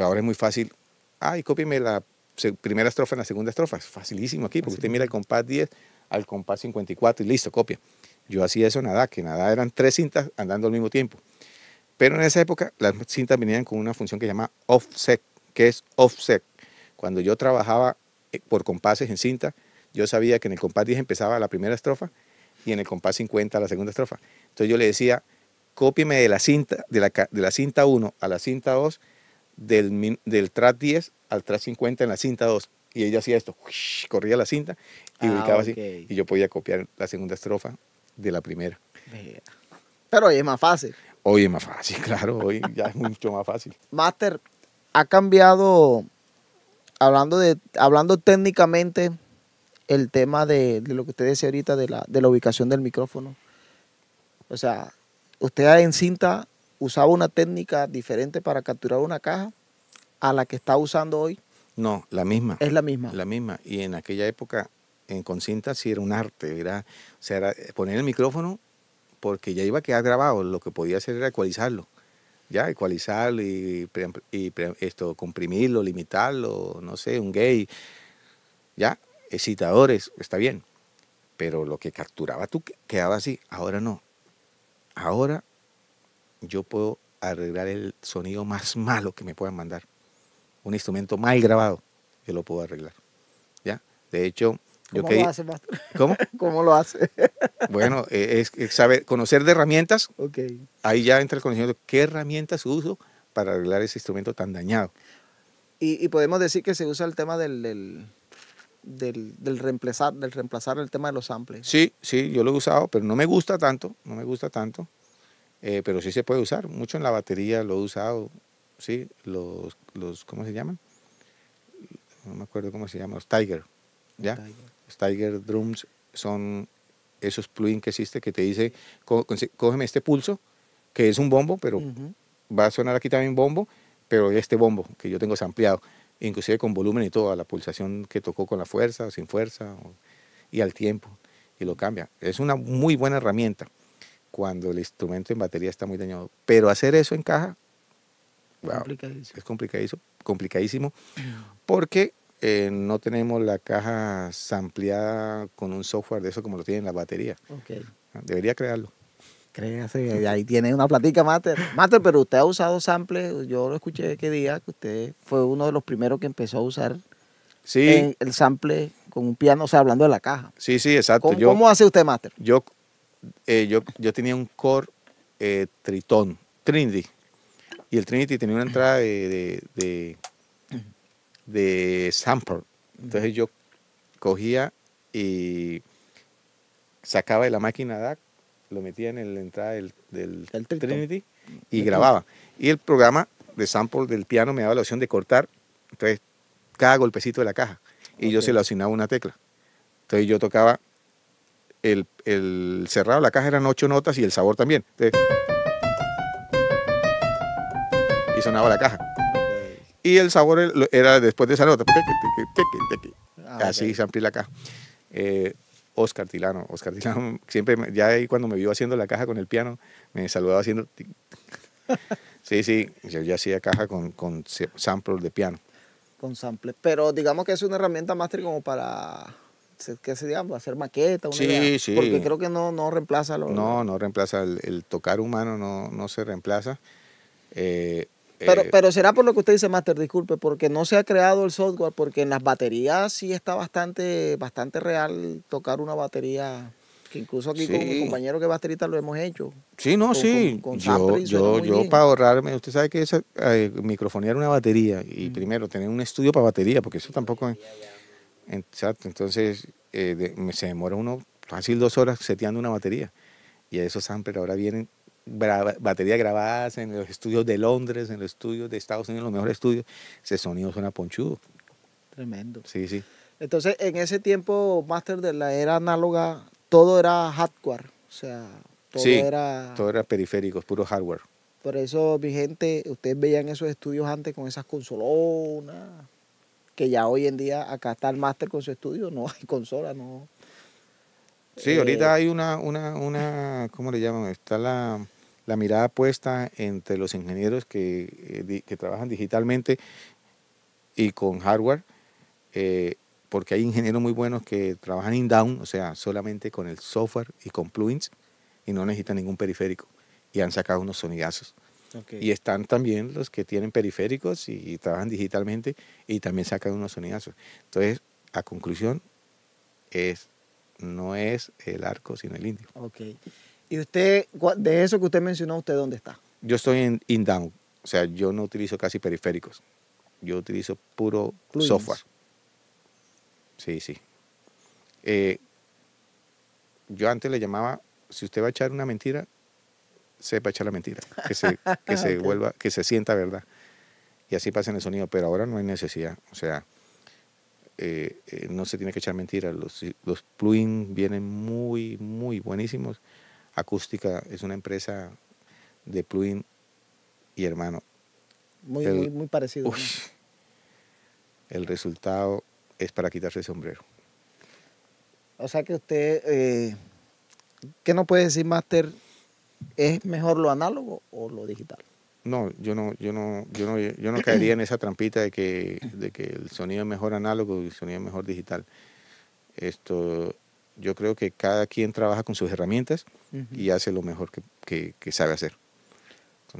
Speaker 1: ahora es muy fácil. Ay, cópieme la primera estrofa en la segunda estrofa. Es facilísimo aquí, porque usted mira el compás 10 al compás 54 y listo, copia. Yo hacía eso en ADAC, que en ADAC eran tres cintas andando al mismo tiempo. Pero en esa época las cintas venían con una función que se llama offset, que es offset. Cuando yo trabajaba eh, por compases en cinta, yo sabía que en el compás 10 empezaba la primera estrofa y en el compás 50 la segunda estrofa. Entonces yo le decía, cópieme de la cinta, de la, de cinta 1 a la cinta 2, del, del track 10 al track 50 en la cinta 2. Y ella hacía esto, corría la cinta y ah, ubicaba así. Y yo podía copiar la segunda estrofa de la primera. Pero hoy es más fácil. Hoy es más fácil, claro, hoy ya
Speaker 2: es mucho más fácil. Master, ha cambiado, hablando, de, hablando técnicamente, el tema de, lo que usted decía ahorita de la, de la ubicación del micrófono. O sea, usted en cinta usaba una técnica diferente para capturar una caja a la que está usando hoy.
Speaker 1: No, la misma. Es la misma. La misma. Y en aquella época, en cinta sí era un arte. Era, o sea, era poner el micrófono porque ya iba a quedar grabado. Lo que podía hacer era ecualizarlo. Ya, ecualizarlo y, esto, comprimirlo, limitarlo, no sé, un gay. Ya, excitadores, está bien, pero lo que capturaba tú quedaba así, ahora no. Ahora yo puedo arreglar el sonido más malo que me puedan mandar. Un instrumento mal grabado, yo lo puedo arreglar. ¿Ya? De hecho, ¿Cómo lo hace, pastor? ¿Cómo?
Speaker 2: ¿Cómo lo hace?
Speaker 1: bueno, eh, es, saber, conocer de herramientas. Ahí ya entra el conocimiento de qué herramientas uso
Speaker 2: para arreglar ese instrumento tan dañado. Y, podemos decir que se usa el tema del del, reemplazar, del reemplazar el tema de los samples.
Speaker 1: Sí, sí, yo lo he usado, pero no me gusta tanto, no me gusta tanto, eh, pero sí se puede usar. Mucho en la batería lo he usado, sí, los, los ¿cómo se llaman? No me acuerdo cómo se llaman, los Tiger, ¿ya? Tiger. Los Tiger Drums son esos plugins que existe que te dice, cógeme este pulso, que es un bombo, pero va a sonar aquí también bombo, pero este bombo que yo tengo ampliado inclusive con volumen y todo, a la pulsación que tocó con la fuerza o sin fuerza y al tiempo, y lo cambia. Es una muy buena herramienta cuando el instrumento en batería está muy dañado. Pero hacer eso en caja, es complicadísimo, complicadísimo mm. porque eh, no tenemos la caja ampliada con un software de eso como lo tiene la batería
Speaker 2: Okay. Debería crearlo. Créase, eh, ahí tiene una platica, Master. Master, pero usted ha usado samples. Yo lo escuché que día que usted fue uno de los primeros que empezó a usar sí. Eh, el sample con un piano, o sea, hablando de la caja.
Speaker 1: Sí, sí, exacto. ¿Cómo, hace usted, Master? Yo, eh, yo, yo tenía un core eh, Tritón, Trinity. Y el Trinity tenía una entrada de, de, de sample. Entonces yo cogía y sacaba de la máquina DAC lo metía en la entrada del, Trinity y grababa. Y el programa de sample del piano me daba la opción de cortar, entonces, cada golpecito de la caja. Y yo se lo asignaba una tecla. Entonces yo tocaba el, cerrado la caja eran ocho notas y el sabor también. y sonaba la caja. Y el sabor era después de esa nota. Ah, Así se amplía la caja. Eh, Oscar Tilano. Oscar Tilano siempre, ya ahí cuando me vio haciendo la caja con el piano, me saludaba haciendo... Sí, sí, yo ya hacía caja con, con samples de piano.
Speaker 2: Con samples, pero digamos que es una herramienta máster como para, ¿qué se llama? Hacer maqueta, una sí, sí. Porque creo que no, no reemplaza lo... No, no reemplaza, el, tocar humano no, no se reemplaza. Eh, pero, eh, pero será por lo que usted dice, Master, disculpe, porque no se ha creado el software, porque en las baterías sí está bastante, bastante real tocar una batería, que incluso aquí con mi compañero que es baterista lo hemos hecho.
Speaker 1: Sí, no, sí. Con, yo, yo, yo para ahorrarme, usted sabe que esa, eh, microfonear una batería y primero tener un estudio para batería, porque eso tampoco... Es, exacto, entonces eh, se demora uno fácil dos horas seteando una batería. Y a esos samplers ahora vienen baterías grabadas en los estudios de Londres, en los estudios de Estados Unidos, los mejores estudios, ese sonido suena ponchudo. Tremendo. Sí, sí.
Speaker 2: Entonces, en ese tiempo, Master, de la era análoga, todo era hardware, o sea, todo era... todo
Speaker 1: era periféricos, puro hardware.
Speaker 2: Por eso, mi gente, ustedes veían esos estudios antes con esas consolonas, que ya hoy en día acá está el Master con su estudio, no hay consola, no.
Speaker 1: Sí, ahorita eh, hay una, una, una, ¿cómo le llaman? Está la, la mirada puesta entre los ingenieros que, eh, trabajan digitalmente y con hardware, eh, porque hay ingenieros muy buenos que trabajan in-down, o sea, solamente con el software y con plugins, y no necesitan ningún periférico, y han sacado unos sonidazos. Y están también los que tienen periféricos y, trabajan digitalmente y también sacan unos sonidazos. Entonces, a conclusión, es, no es el arco, sino el indio.
Speaker 2: ¿Y usted, de eso que usted mencionó, usted dónde está?
Speaker 1: Yo estoy en in-down, o sea, yo no utilizo casi periféricos, yo utilizo puro software. Sí, sí. Eh, yo antes le llamaba, si usted va a echar una mentira, sepa echar la mentira, que se, que se vuelva, que se sienta verdad. Y así pasa en el sonido, pero ahora no hay necesidad. O sea, eh, eh, no se tiene que echar mentiras. Los, los plugins vienen muy, muy buenísimos. Acústica es una empresa de plugin y hermano.
Speaker 2: Muy, muy, parecido.
Speaker 1: El resultado es para quitarse el sombrero.
Speaker 2: O sea que usted, que eh, ¿qué no puede decir, Master? ¿Es mejor lo análogo o lo digital? No,
Speaker 1: yo no, yo no, yo no, yo no caería en esa trampita de que, de que el sonido es mejor análogo y el sonido es mejor digital. Esto, yo creo que cada quien trabaja con sus herramientas y hace lo mejor que, sabe hacer.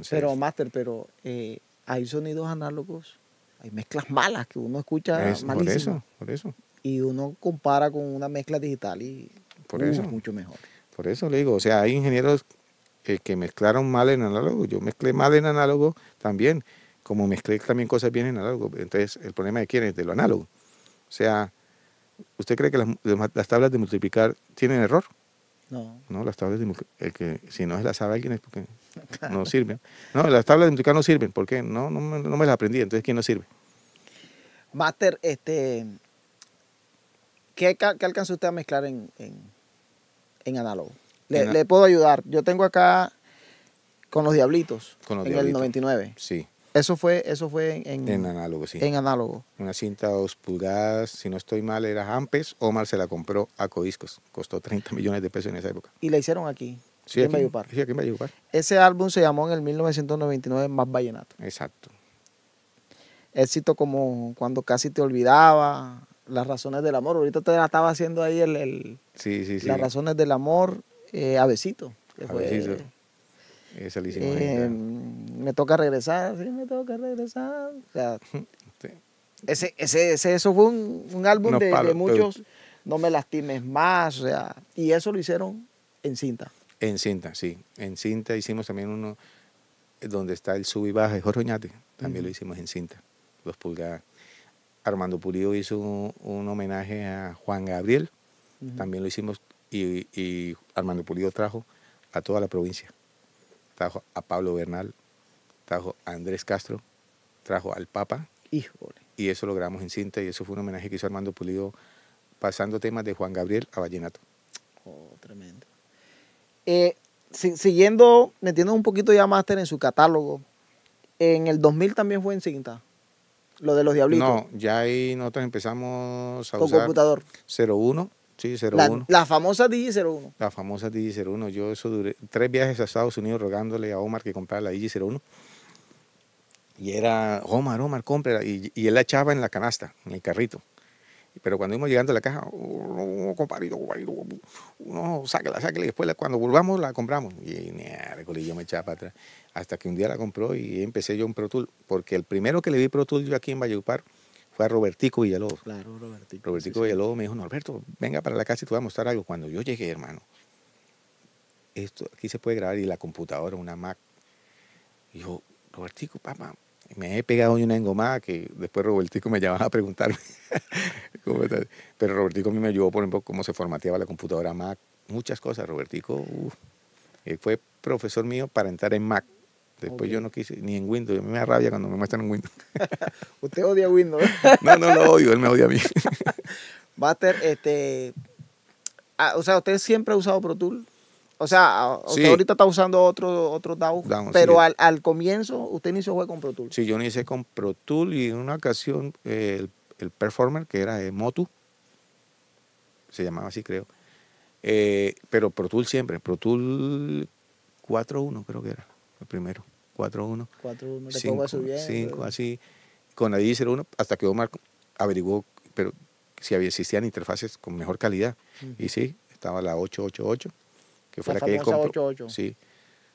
Speaker 2: pero, Master, pero eh, hay sonidos análogos, hay mezclas malas que uno escucha malísimo. Por eso, por eso. Y uno compara con una mezcla digital y por uh, eso. es mucho mejor.
Speaker 1: Por eso le digo, o sea, hay ingenieros eh, que mezclaron mal en análogo. Yo mezclé mal en análogo también, como mezclé también cosas bien en análogo. Entonces, el problema de quién es de lo análogo. O sea, ¿Usted cree que las, las, tablas de multiplicar tienen error? No. No, las tablas de multiplicar, que si no es las sabe alguien porque no sirven. No, las tablas de multiplicar no sirven, ¿por qué? No, no, me las aprendí, entonces ¿quién no sirve?
Speaker 2: Master, este, ¿qué, ¿qué, usted a mezclar en, en, en análogo? Le, puedo ayudar. Yo tengo acá con los diablitos. Con los en diablitos. el 99.
Speaker 1: Sí. Eso fue, eso fue en, en análogo, sí. En análogo. Una cinta dos pulgadas, si no estoy mal, era Ampes. Omar se la compró a Codiscos. Costó 30 millones de pesos en esa época.
Speaker 2: ¿Y la hicieron aquí? Sí, aquí, en sí, aquí en Ese álbum se llamó en el 1999 Más Vallenato. Exacto. Éxito como Cuando casi te olvidaba, Las razones del amor. Ahorita te la estaba haciendo ahí el...
Speaker 1: sí, sí, sí. Las razones
Speaker 2: del amor, eh, Avecito.
Speaker 1: Eh, eh,
Speaker 2: mm, me toca regresar, sí, me toca regresar. ese, ese, ese, eso fue un, álbum de, muchos, no me lastimes más, y eso lo hicieron en cinta.
Speaker 1: En cinta, sí. En cinta hicimos también uno eh, donde está el sub y baja de Jorge Oñate, también lo hicimos en cinta, los pulgadas. Armando Pulido hizo un, homenaje a Juan Gabriel, también lo hicimos y Armando Pulido trajo a toda la provincia trajo a Pablo Bernal, trajo a Andrés Castro, trajo al Papa. Híjole. Y eso lo grabamos en cinta y eso fue un homenaje que hizo Armando Pulido pasando temas de Juan Gabriel a Vallenato.
Speaker 2: Oh, tremendo. Eh, siguiendo, metiendo un poquito ya Master en su catálogo, en el 2000 también fue en cinta, lo de los
Speaker 1: diablitos. No, ya ahí nosotros empezamos a Con usar computador. 01 la, famosa DJ 01 La famosa DJ 01 Yo eso duré tres viajes a Estados Unidos rogándole a Omar que comprara la DJ 01 Y era, Omar, Omar, cómprela. Y, él la echaba en la canasta, en el carrito. Pero cuando íbamos llegando a la caja, uno oh, compadre, compadrito, no, sáquela, sáquela. Y después cuando volvamos la compramos. Y yo me echaba para atrás. Hasta que un día la compró y empecé yo un Pro Tool. Porque el primero que le vi Pro Tool yo aquí en Valleupar, Robertico Villalobos. Claro, Robertico. Robertico Villalobos me dijo, no Alberto venga para la casa y te voy a mostrar algo. Cuando yo llegué, hermano, esto aquí se puede grabar y la computadora, una Mac. yo, Robertico, papá, me he pegado una engomada que después Robertico me llamaba a preguntarme. Pero Robertico a mí me ayudó, por ejemplo, cómo se formateaba la computadora Mac, muchas cosas. Robertico fue profesor mío para entrar en Mac. Después este, yo no quise, ni en Windows. A mí me da rabia cuando me muestran en Windows.
Speaker 2: ¿Usted odia Windows? no, no lo odio, él me odia a mí. Buster, este. Ah, o sea, ¿usted siempre ha usado Pro Tool? O sea, ah, ahorita está usando otro, otro DAW, pero al, comienzo usted inició juego con Pro Tool.
Speaker 1: Sí, yo inicié con Pro Tool y en una ocasión el, performer, que era eh, Motu, se llamaba así creo, eh, pero Pro Tool siempre, Pro Tool 4.1 creo que era el primero. 4-1.
Speaker 2: 4-1, 5,
Speaker 1: así. Con la hicieron 01 hasta que Omar averiguó, pero si había, existían interfaces con mejor calidad. Y sí, estaba la 888,
Speaker 2: que fue la, que él compró. Sí.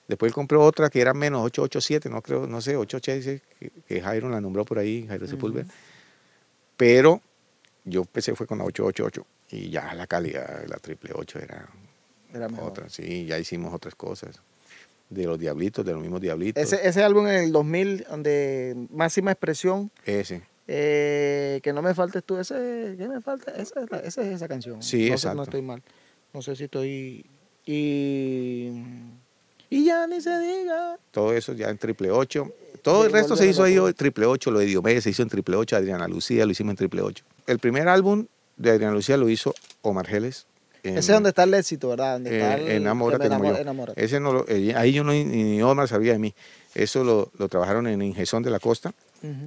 Speaker 1: Después él compró otra que era menos 887, no creo, no sé, 886, que, Jairo la nombró por ahí, Jairo uh Pero yo empecé fue con la 888 y ya la calidad de la 888 era, era mejor. otra. Sí, ya hicimos otras cosas de los Diablitos, de los mismos Diablitos. Ese,
Speaker 2: álbum en el 2000, donde Máxima Expresión. Ese. Eh, eh, que no me faltes tú, ese, ¿qué me falta? Esa, esa es esa canción. Sí, no, No estoy mal. No sé si estoy... Y... Y ya ni se diga.
Speaker 1: Todo eso ya en triple ocho. Todo el resto se hizo ahí en triple ocho. Lo de Diomedes se hizo en triple ocho. Adriana Lucía lo hicimos en triple ocho. El primer álbum de Adriana Lucía lo hizo Omar Geles. Ese es donde
Speaker 2: está el éxito, ¿verdad? Eh, Enamorate.
Speaker 1: Ese no eh, ahí yo no, ni Omar sabía de mí. Eso lo, trabajaron en Ingesón de la Costa.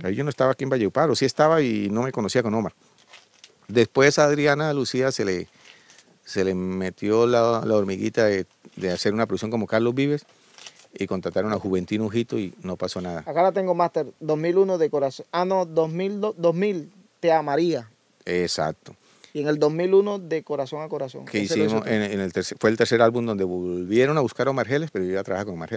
Speaker 1: Ahí yo no estaba aquí en Valleupar, sí estaba y no me conocía con Omar. Después a Adriana Lucía se le, se le metió la, hormiguita de, hacer una producción como Carlos Vives y contrataron a Juventino Ujito y no pasó nada.
Speaker 2: Acá la tengo, máster, 2001 de corazón. Ah, no, 2000, 2000 te amaría.
Speaker 1: Exacto.
Speaker 2: Y en el 2001 de Corazón a Corazón. Que hicimos
Speaker 1: en, el fue el tercer álbum donde volvieron a buscar a Omar Geles, pero yo a trabajar con Omar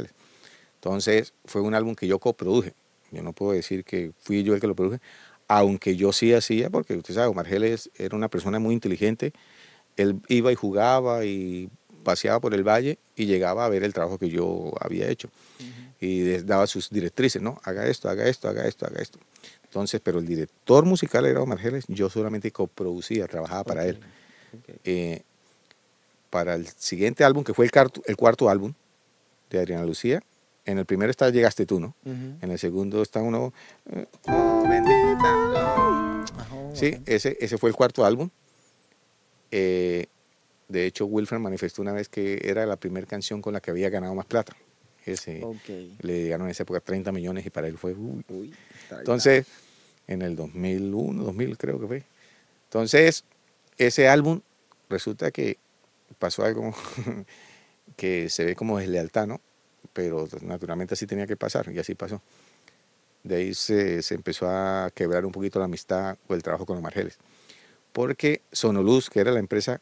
Speaker 1: Entonces fue un álbum que yo coproduje. Yo no puedo decir que fui yo el que lo produje, aunque yo sí hacía, porque usted sabe, Omar era una persona muy inteligente. Él iba y jugaba y paseaba por el valle y llegaba a ver el trabajo que yo había hecho. Y daba sus directrices, ¿no? Haga esto, haga esto, haga esto, haga esto. Entonces, pero el director musical era Omar Geles, yo solamente coproducía, trabajaba para él. Eh, para el siguiente álbum, que fue el, cuarto álbum de Adriana Lucía, en el primero está Llegaste tú, ¿no? En el segundo está uno... Eh, oh, ah, oh, sí, ese, ese fue el cuarto álbum. Eh, de hecho, Wilfred manifestó una vez que era la primera canción con la que había ganado más plata. Ese, eh, Le llegaron en esa época 30 millones y para él fue... Entonces, en el 2001, 2000 creo que fue. Entonces, ese álbum resulta que pasó algo que se ve como deslealtad, ¿no? Pero naturalmente así tenía que pasar y así pasó. De ahí se, se empezó a quebrar un poquito la amistad o el trabajo con los Margeles. Porque Sonoluz, que era la empresa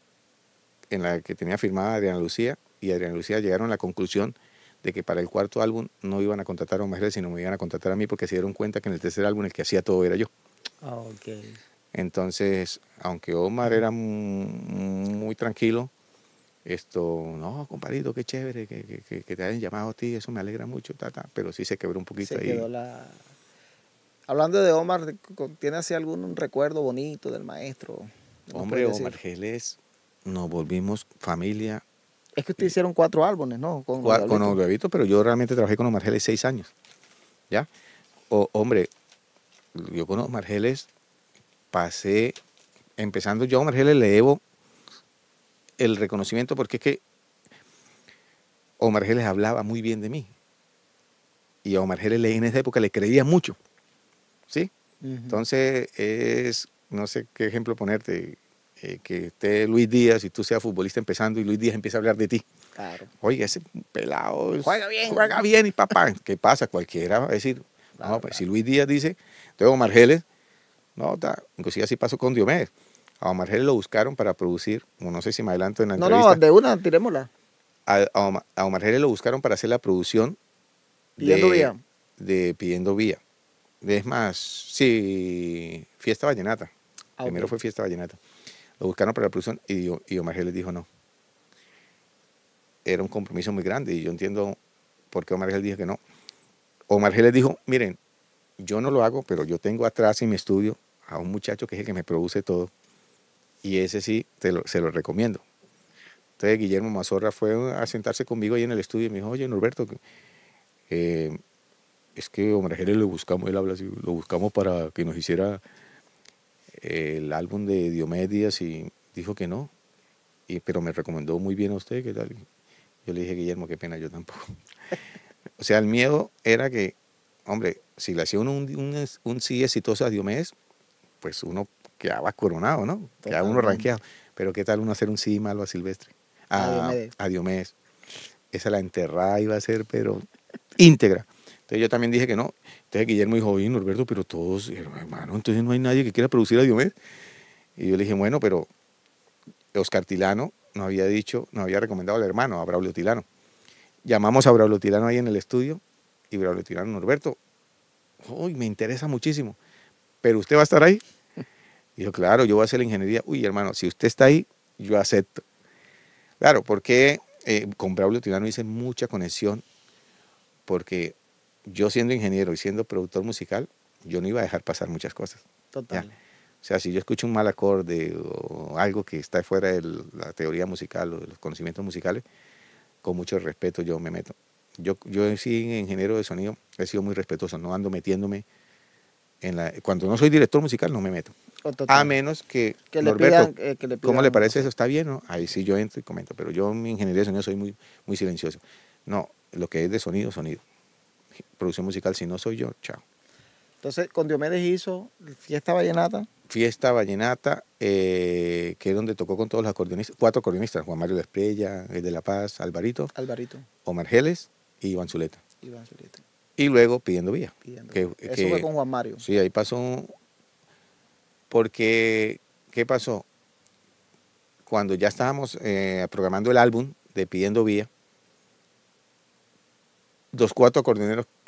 Speaker 1: en la que tenía firmada Adriana Lucía, y Adriana Lucía llegaron a la conclusión de que para el cuarto álbum no iban a contratar a Omar sino me iban a contratar a mí porque se dieron cuenta que en el tercer álbum el que hacía todo era yo. Ah, Entonces, aunque Omar era muy tranquilo, esto, no, compadrito, qué chévere que, te hayan llamado a ti, eso me alegra mucho, tata, pero sí se quebró un poquito ahí.
Speaker 2: Hablando de Omar, ¿tiene así algún recuerdo bonito del maestro? Hombre, Omar
Speaker 1: Geles, nos volvimos familia
Speaker 2: es que ustedes hicieron cuatro álbumes, ¿no? Con, los
Speaker 1: pero yo realmente trabajé con los Margeles seis años. ¿Ya? O, hombre, yo con los Margeles pasé, empezando yo a Margeles le debo el reconocimiento porque es que Omar Geles hablaba muy bien de mí. Y a Omar Geles en esa época le creía mucho. ¿Sí? Entonces, es, no sé qué ejemplo ponerte eh, que esté Luis Díaz y tú seas futbolista empezando y Luis Díaz empieza a hablar de ti. Claro. Oye, ese pelado juega bien, juega bien y papá. ¿Qué pasa? Cualquiera va a decir, no, pues si Luis Díaz dice, tengo Margeles, no, ta, inclusive así pasó con Diomedes. A Omar Gélez lo buscaron para producir, no sé si me adelanto en la entrevista. No, no,
Speaker 2: de una, tirémosla.
Speaker 1: A, a Omar Geles lo buscaron para hacer la producción Pidiendo de, Vía. De Pidiendo Vía. Es más, sí, Fiesta Vallenata. Ah, Primero fue Fiesta Vallenata. Lo buscaron para la producción y, yo, y Omar Gélez dijo no. Era un compromiso muy grande y yo entiendo por qué Omar Gélez dijo que no. Omar Gélez dijo, miren, yo no lo hago, pero yo tengo atrás en mi estudio a un muchacho que es el que me produce todo y ese sí se lo recomiendo. Entonces Guillermo Mazorra fue a sentarse conmigo ahí en el estudio y me dijo, oye Norberto, eh, es que Omar Gélez lo buscamos, él habla así, lo buscamos para que nos hiciera el álbum de Diomedes y dijo que no, pero me recomendó muy bien a usted, que tal? Yo le dije, Guillermo, qué pena, yo tampoco. o sea, el miedo era que, hombre, si le hacía uno un, sí exitoso a Diomedes, pues uno quedaba coronado, ¿no? Quedaba uno rankeado Pero qué tal uno hacer un sí malo a Silvestre, a, Esa la enterrada iba a ser, pero íntegra. Entonces yo también dije que no. Entonces Guillermo dijo, oye, Norberto, pero todos, hermano, entonces no hay nadie que quiera producir a Diomed. Y yo le dije, bueno, pero Oscar Tilano nos había dicho, nos había recomendado al hermano, a Braulio Tilano. Llamamos a Braulio Tilano ahí en el estudio y Braulio Tilano, Norberto, uy, me interesa muchísimo, pero usted va a estar ahí. Y yo, claro, yo voy a hacer la ingeniería. Uy, hermano, si usted está ahí, yo acepto. Claro, porque eh, con Braulio Tilano hice mucha conexión, porque yo siendo ingeniero y siendo productor musical, yo no iba a dejar pasar muchas cosas. Total. O sea, si yo escucho un mal acorde o algo que está fuera de la teoría musical o de los conocimientos musicales, con mucho respeto yo me meto. Yo, yo sí, ingeniero de sonido, he sido muy respetuoso, no ando metiéndome en la... Cuando no soy director musical, no me meto. Oh, a menos que, que le pidan, eh, que le ¿cómo le parece eso? ¿Está bien? No? Ahí sí yo entro y comento, pero yo mi ingeniería de sonido soy muy, muy silencioso. No, lo que es de sonido, sonido producción musical. Si no soy yo, chao.
Speaker 2: Entonces, con Diomedes hizo Fiesta Vallenata.
Speaker 1: Fiesta Vallenata, eh, que es donde tocó con todos los acordeonistas, cuatro acordeonistas, Juan Mario Desprella, El de La Paz, Alvarito, Alvarito. Omar Gélez y Iván Zuleta. Y luego Pidiendo Vía. que, Eso fue con Juan Mario. Sí, ahí pasó, porque, ¿qué pasó? Cuando ya estábamos eh, programando el álbum de Pidiendo Vía, Dos, cuatro que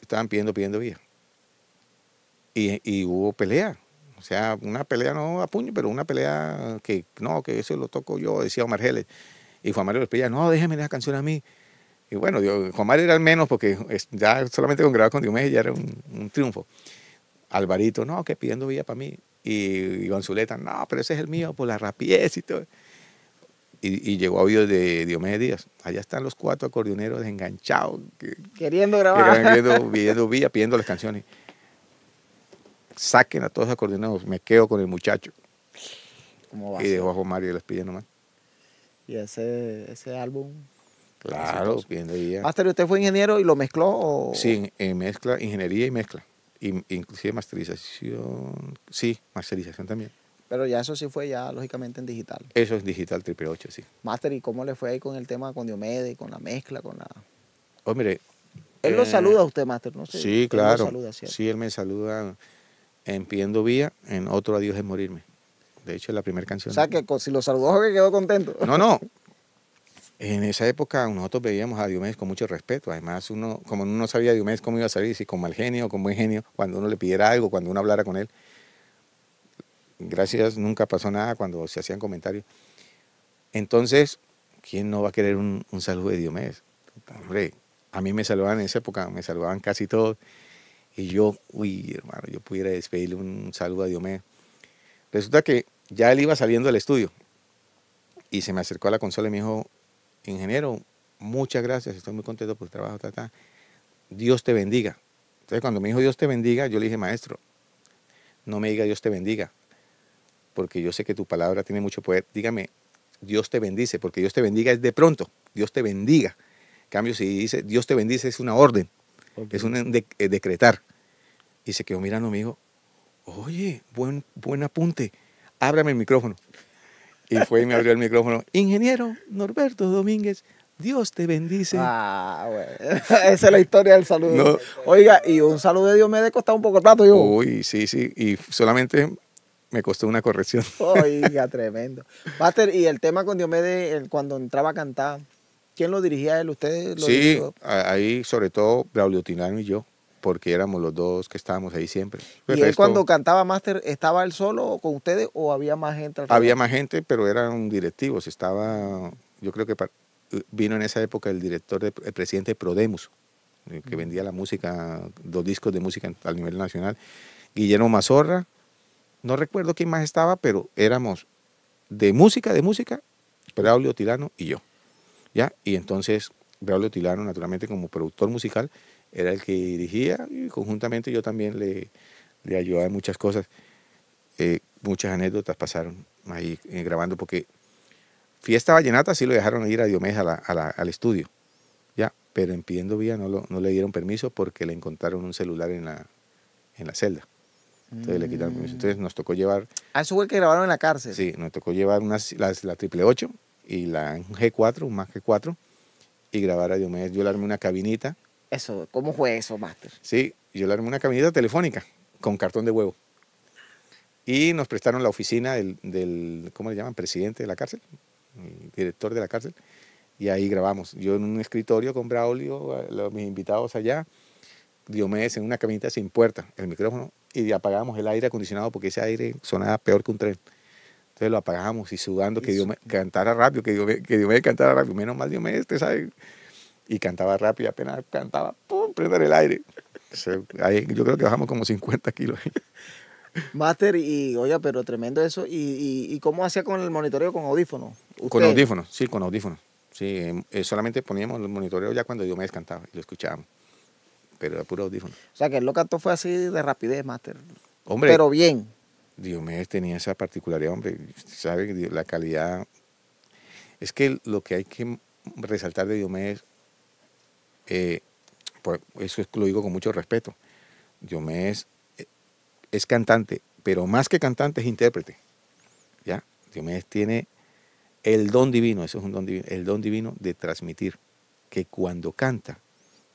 Speaker 1: estaban pidiendo, pidiendo vía. Y, y, hubo pelea. O sea, una pelea no a puño, pero una pelea que no, que eso lo toco yo, decía Omar Geles. Y Juan Mario lo pedía, no, déjeme la canción a mí. Y bueno, yo, Juan Mario era el menos porque ya solamente con grabar con Diomedes ya era un, triunfo. Alvarito, no, que pidiendo vía para mí. Y, Gonzuleta, no, pero ese es el mío por la rapidez y todo y, llegó a oídos de Diomedes Díaz. Allá están los cuatro acordeoneros enganchados.
Speaker 2: queriendo grabar. Queriendo,
Speaker 1: pidiendo vía, pidiendo las canciones. Saquen a todos los acordeoneros, me quedo con el muchacho. y dejó a Juan Mario les pilla nomás.
Speaker 2: Y ese, álbum.
Speaker 1: Claro, pidiendo vía.
Speaker 2: ¿usted fue ingeniero y lo mezcló? O?
Speaker 1: Sí, en mezcla, ingeniería y mezcla. inclusive masterización. Sí, masterización también.
Speaker 2: Pero ya eso sí fue ya lógicamente en digital.
Speaker 1: Eso es digital triple 8, sí.
Speaker 2: Master, ¿y cómo le fue ahí con el tema con Diomedes, con la mezcla, con la...? Oh, mire... Él lo eh, saluda a usted, Master, ¿no? Sí, claro. sí,
Speaker 1: él me saluda en Pidiendo Vía, en Otro Adiós es Morirme. De hecho, es la primera canción. O sea,
Speaker 2: que si lo saludó, que quedó contento. No,
Speaker 1: no. En esa época nosotros veíamos a Diomedes con mucho respeto. Además, uno, como uno no sabía a Diomedes cómo iba a salir, si con mal genio o con buen genio, cuando uno le pidiera algo, cuando uno hablara con él, gracias, nunca pasó nada cuando se hacían comentarios. Entonces, ¿quién no va a querer un, saludo de Diomedes? Hombre, a mí me saludaban en esa época, me saludaban casi todos. Y yo, uy, hermano, yo pudiera despedirle un saludo a Diomedes. Resulta que ya él iba saliendo del estudio y se me acercó a la consola y me dijo, ingeniero, muchas gracias, estoy muy contento por el trabajo, ta, Dios te bendiga. Entonces cuando me dijo Dios te bendiga, yo le dije, maestro, no me diga Dios te bendiga, porque yo sé que tu palabra tiene mucho poder. Dígame, Dios te bendice, porque Dios te bendiga es de pronto, Dios te bendiga. cambio, si dice Dios te bendice es una orden, es un eh, decretar. Y se quedó mirando, me dijo, oye, buen, buen apunte, ábrame el micrófono. Y fue y me abrió el micrófono,
Speaker 2: ingeniero Norberto Domínguez, Dios te bendice. Ah, bueno. Esa es la historia del saludo. Oiga, y un saludo de Dios me ha costado un poco el plato, yo.
Speaker 1: Uy, sí, sí. Y solamente me costó una corrección.
Speaker 2: Oiga, tremendo. Master y el tema con Diomedes, cuando entraba a cantar, ¿quién lo dirigía él? ustedes? Sí,
Speaker 1: ahí sobre todo Braulio Tinano y yo, porque éramos los dos que estábamos ahí siempre. ¿Y él cuando
Speaker 2: cantaba Master, estaba él solo con ustedes o había más gente? Había
Speaker 1: más gente, pero eran directivos. Estaba, yo creo que vino en esa época el director, de, el presidente Prodemus, eh, que vendía la música, dos discos de música a nivel nacional. Guillermo Mazorra, no recuerdo quién más estaba, pero éramos de música, de música, Braulio Tilano y yo. ¿ya? Y entonces Braulio Tilano, naturalmente, como productor musical, era el que dirigía y conjuntamente yo también le, le ayudaba en muchas cosas. Eh, muchas anécdotas pasaron ahí eh, grabando porque Fiesta Vallenata sí lo dejaron ir a Diomedes al estudio, ya, pero en Pidiendo Vía no, no le dieron permiso porque le encontraron un celular en la celda. Entonces le Entonces nos tocó llevar.
Speaker 2: Ah, eso fue el que grabaron en la cárcel. Sí, nos
Speaker 1: tocó llevar unas, las, la triple 8 y la G4, un más G4, y grabar a Diomedes. Yo le armé una cabinita. Eso, ¿cómo fue eso, Master? Sí, yo le armé una cabinita telefónica con cartón de huevo. Y nos prestaron la oficina del, ¿cómo le llaman? Presidente de la cárcel, director de la cárcel. Y ahí grabamos. Yo en un escritorio con Braulio, eh, mis invitados allá, Diomedes en una cabinita sin puerta, el micrófono y apagábamos el aire acondicionado porque ese aire sonaba peor que un tren. Entonces lo apagábamos y sudando, que Dios me cantara rápido, que Dios me, que me cantara rápido. Menos mal Dios me este, ¿sabes? Y cantaba rápido y apenas cantaba, ¡pum! prender el aire. yo creo que bajamos como 50 kilos.
Speaker 2: Master, y oye, pero tremendo eso. ¿Y, cómo hacía con el monitoreo con audífonos?
Speaker 1: Con audífonos, sí, con audífonos. Sí, eh, solamente poníamos el monitoreo ya cuando Dios me descantaba y lo escuchábamos pero era puro audífono.
Speaker 2: O sea que lo cantó fue así de rapidez, Master. Hombre. Pero bien.
Speaker 1: Diomedes tenía esa particularidad, hombre, sabe la calidad. Es que lo que hay que resaltar de Diomedes, eh, pues eso es, lo digo con mucho respeto. Diomedes es, eh, es cantante, pero más que cantante es intérprete. ¿Ya? Diomedes tiene el don divino, eso es un don divino, el don divino de transmitir, que cuando canta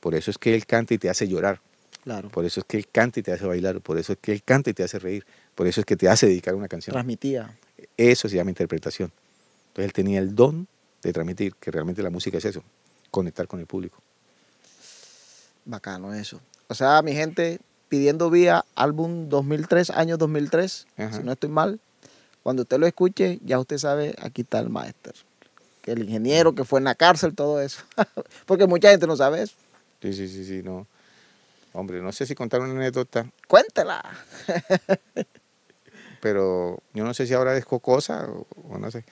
Speaker 1: por eso es que Él canta y te hace llorar. Claro. Por eso es que Él canta y te hace bailar. Por eso es que Él canta y te hace reír. Por eso es que te hace dedicar una canción. Transmitía. Eso se llama interpretación. Entonces Él tenía el don de transmitir, que realmente la música es eso, conectar
Speaker 2: con el público. Bacano eso. O sea, mi gente, pidiendo vía álbum 2003, año 2003, si no estoy mal. Cuando usted lo escuche, ya usted sabe, aquí está el maestro. Que el ingeniero que fue en la cárcel, todo eso. Porque mucha gente no sabe eso.
Speaker 1: Sí, sí, sí, sí, no. Hombre, no sé si contar una anécdota.
Speaker 2: Cuéntela.
Speaker 1: Pero yo no sé si ahora es cocosa o, no sé.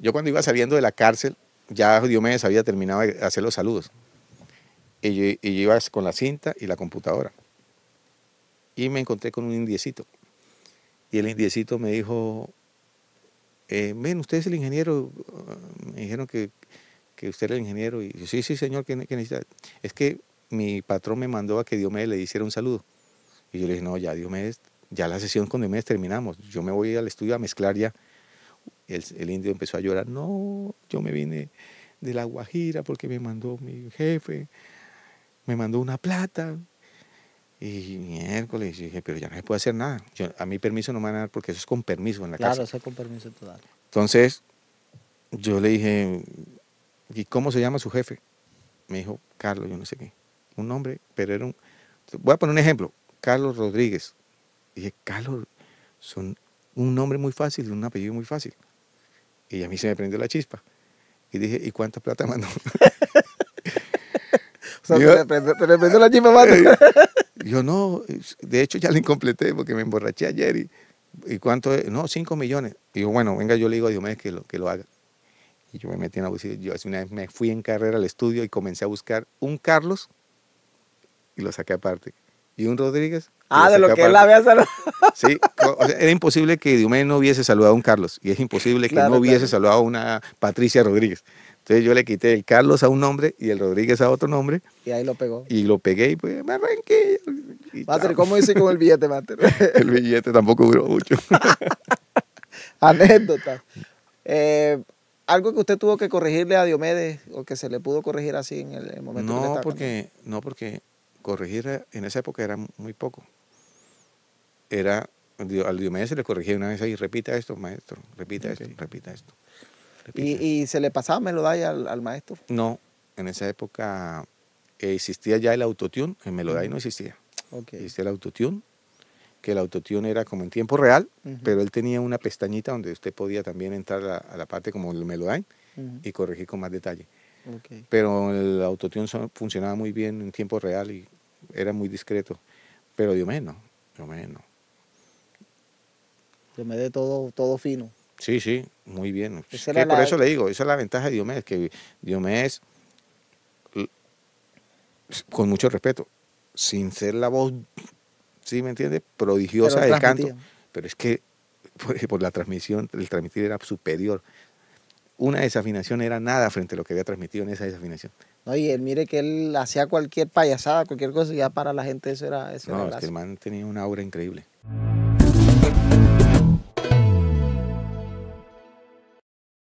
Speaker 1: Yo cuando iba saliendo de la cárcel, ya Diomedes había terminado de hacer los saludos. Y yo, iba con la cinta y la computadora. Y me encontré con un indiecito. Y el indiecito me dijo, eh, ven, usted es el ingeniero, me dijeron que, que usted era el ingeniero. Y yo, sí, sí, señor, ¿qué, necesita? Es que mi patrón me mandó a que me le hiciera un saludo. Y yo le dije, no, ya me... ya la sesión con me terminamos. Yo me voy al estudio a mezclar ya. El, indio empezó a llorar. No, yo me vine de La Guajira porque me mandó mi jefe, me mandó una plata. Y miércoles, dije, pero ya no se puede hacer nada. a mi permiso no me van a dar porque eso es con permiso en la casa. Claro, eso
Speaker 2: es con permiso total.
Speaker 1: Entonces, yo le dije, ¿Y cómo se llama su jefe? Me dijo, Carlos, yo no sé qué. Un nombre, pero era un... Voy a poner un ejemplo. Carlos Rodríguez. dije, Carlos, son un nombre muy fácil un apellido muy fácil. Y a mí se me prendió la chispa. Y dije, ¿y cuánta plata mandó? o
Speaker 2: sea, yo, te le prendió la chispa, más.
Speaker 1: yo no, de hecho ya la incompleté porque me emborraché ayer. ¿Y, cuánto? Es? No, cinco millones. Y yo, bueno, venga, yo le digo a Dios que que lo haga. Y yo me metí en la búsqueda. Yo hace una vez me fui en carrera al estudio y comencé a buscar un Carlos y lo saqué aparte. Y un Rodríguez. Ah, de lo que él había
Speaker 2: saludado.
Speaker 1: Sí, era imposible que Diomedes no hubiese saludado a un Carlos. Y es imposible que no hubiese saludado a una Patricia Rodríguez. Entonces yo le quité el Carlos a un nombre y el Rodríguez a otro nombre. Y ahí lo pegó. Y lo pegué y pues
Speaker 2: me arranqué. ¿cómo hice con el billete, Mater?
Speaker 1: el billete tampoco duró mucho.
Speaker 2: Anécdota. Eh, algo que usted tuvo que corregirle a Diomedes o que se le pudo corregir así en el, momento no, que
Speaker 1: porque, no, porque corregir en esa época era muy poco. Era, al Diomedes se le corregía una vez ahí, repita esto, maestro, repita esto, repita esto.
Speaker 2: ¿Y, se le pasaba lo al, al maestro?
Speaker 1: No, en esa época existía ya el autotune, en melodía no existía. Existía el autotune que el autotune era como en tiempo real, pero él tenía una pestañita donde usted podía también entrar a, la parte como el Melodyne y corregir con más detalle. Pero el autotune funcionaba muy bien en tiempo real y era muy discreto. Pero Diomedes no,
Speaker 2: yo no. de todo, todo fino.
Speaker 1: Sí, sí, muy bien. por eso le digo, esa es la ventaja de Diomedes, que es, con mucho respeto, sin ser la voz ¿sí me entiende? Prodigiosa el canto. Pero es que por, la transmisión, el transmitir era superior. Una desafinación era nada frente a lo que había transmitido en esa desafinación.
Speaker 2: No, y él, mire que él hacía cualquier payasada, cualquier cosa, ya para la gente eso era... Eso no, era el
Speaker 1: man tenía una obra increíble.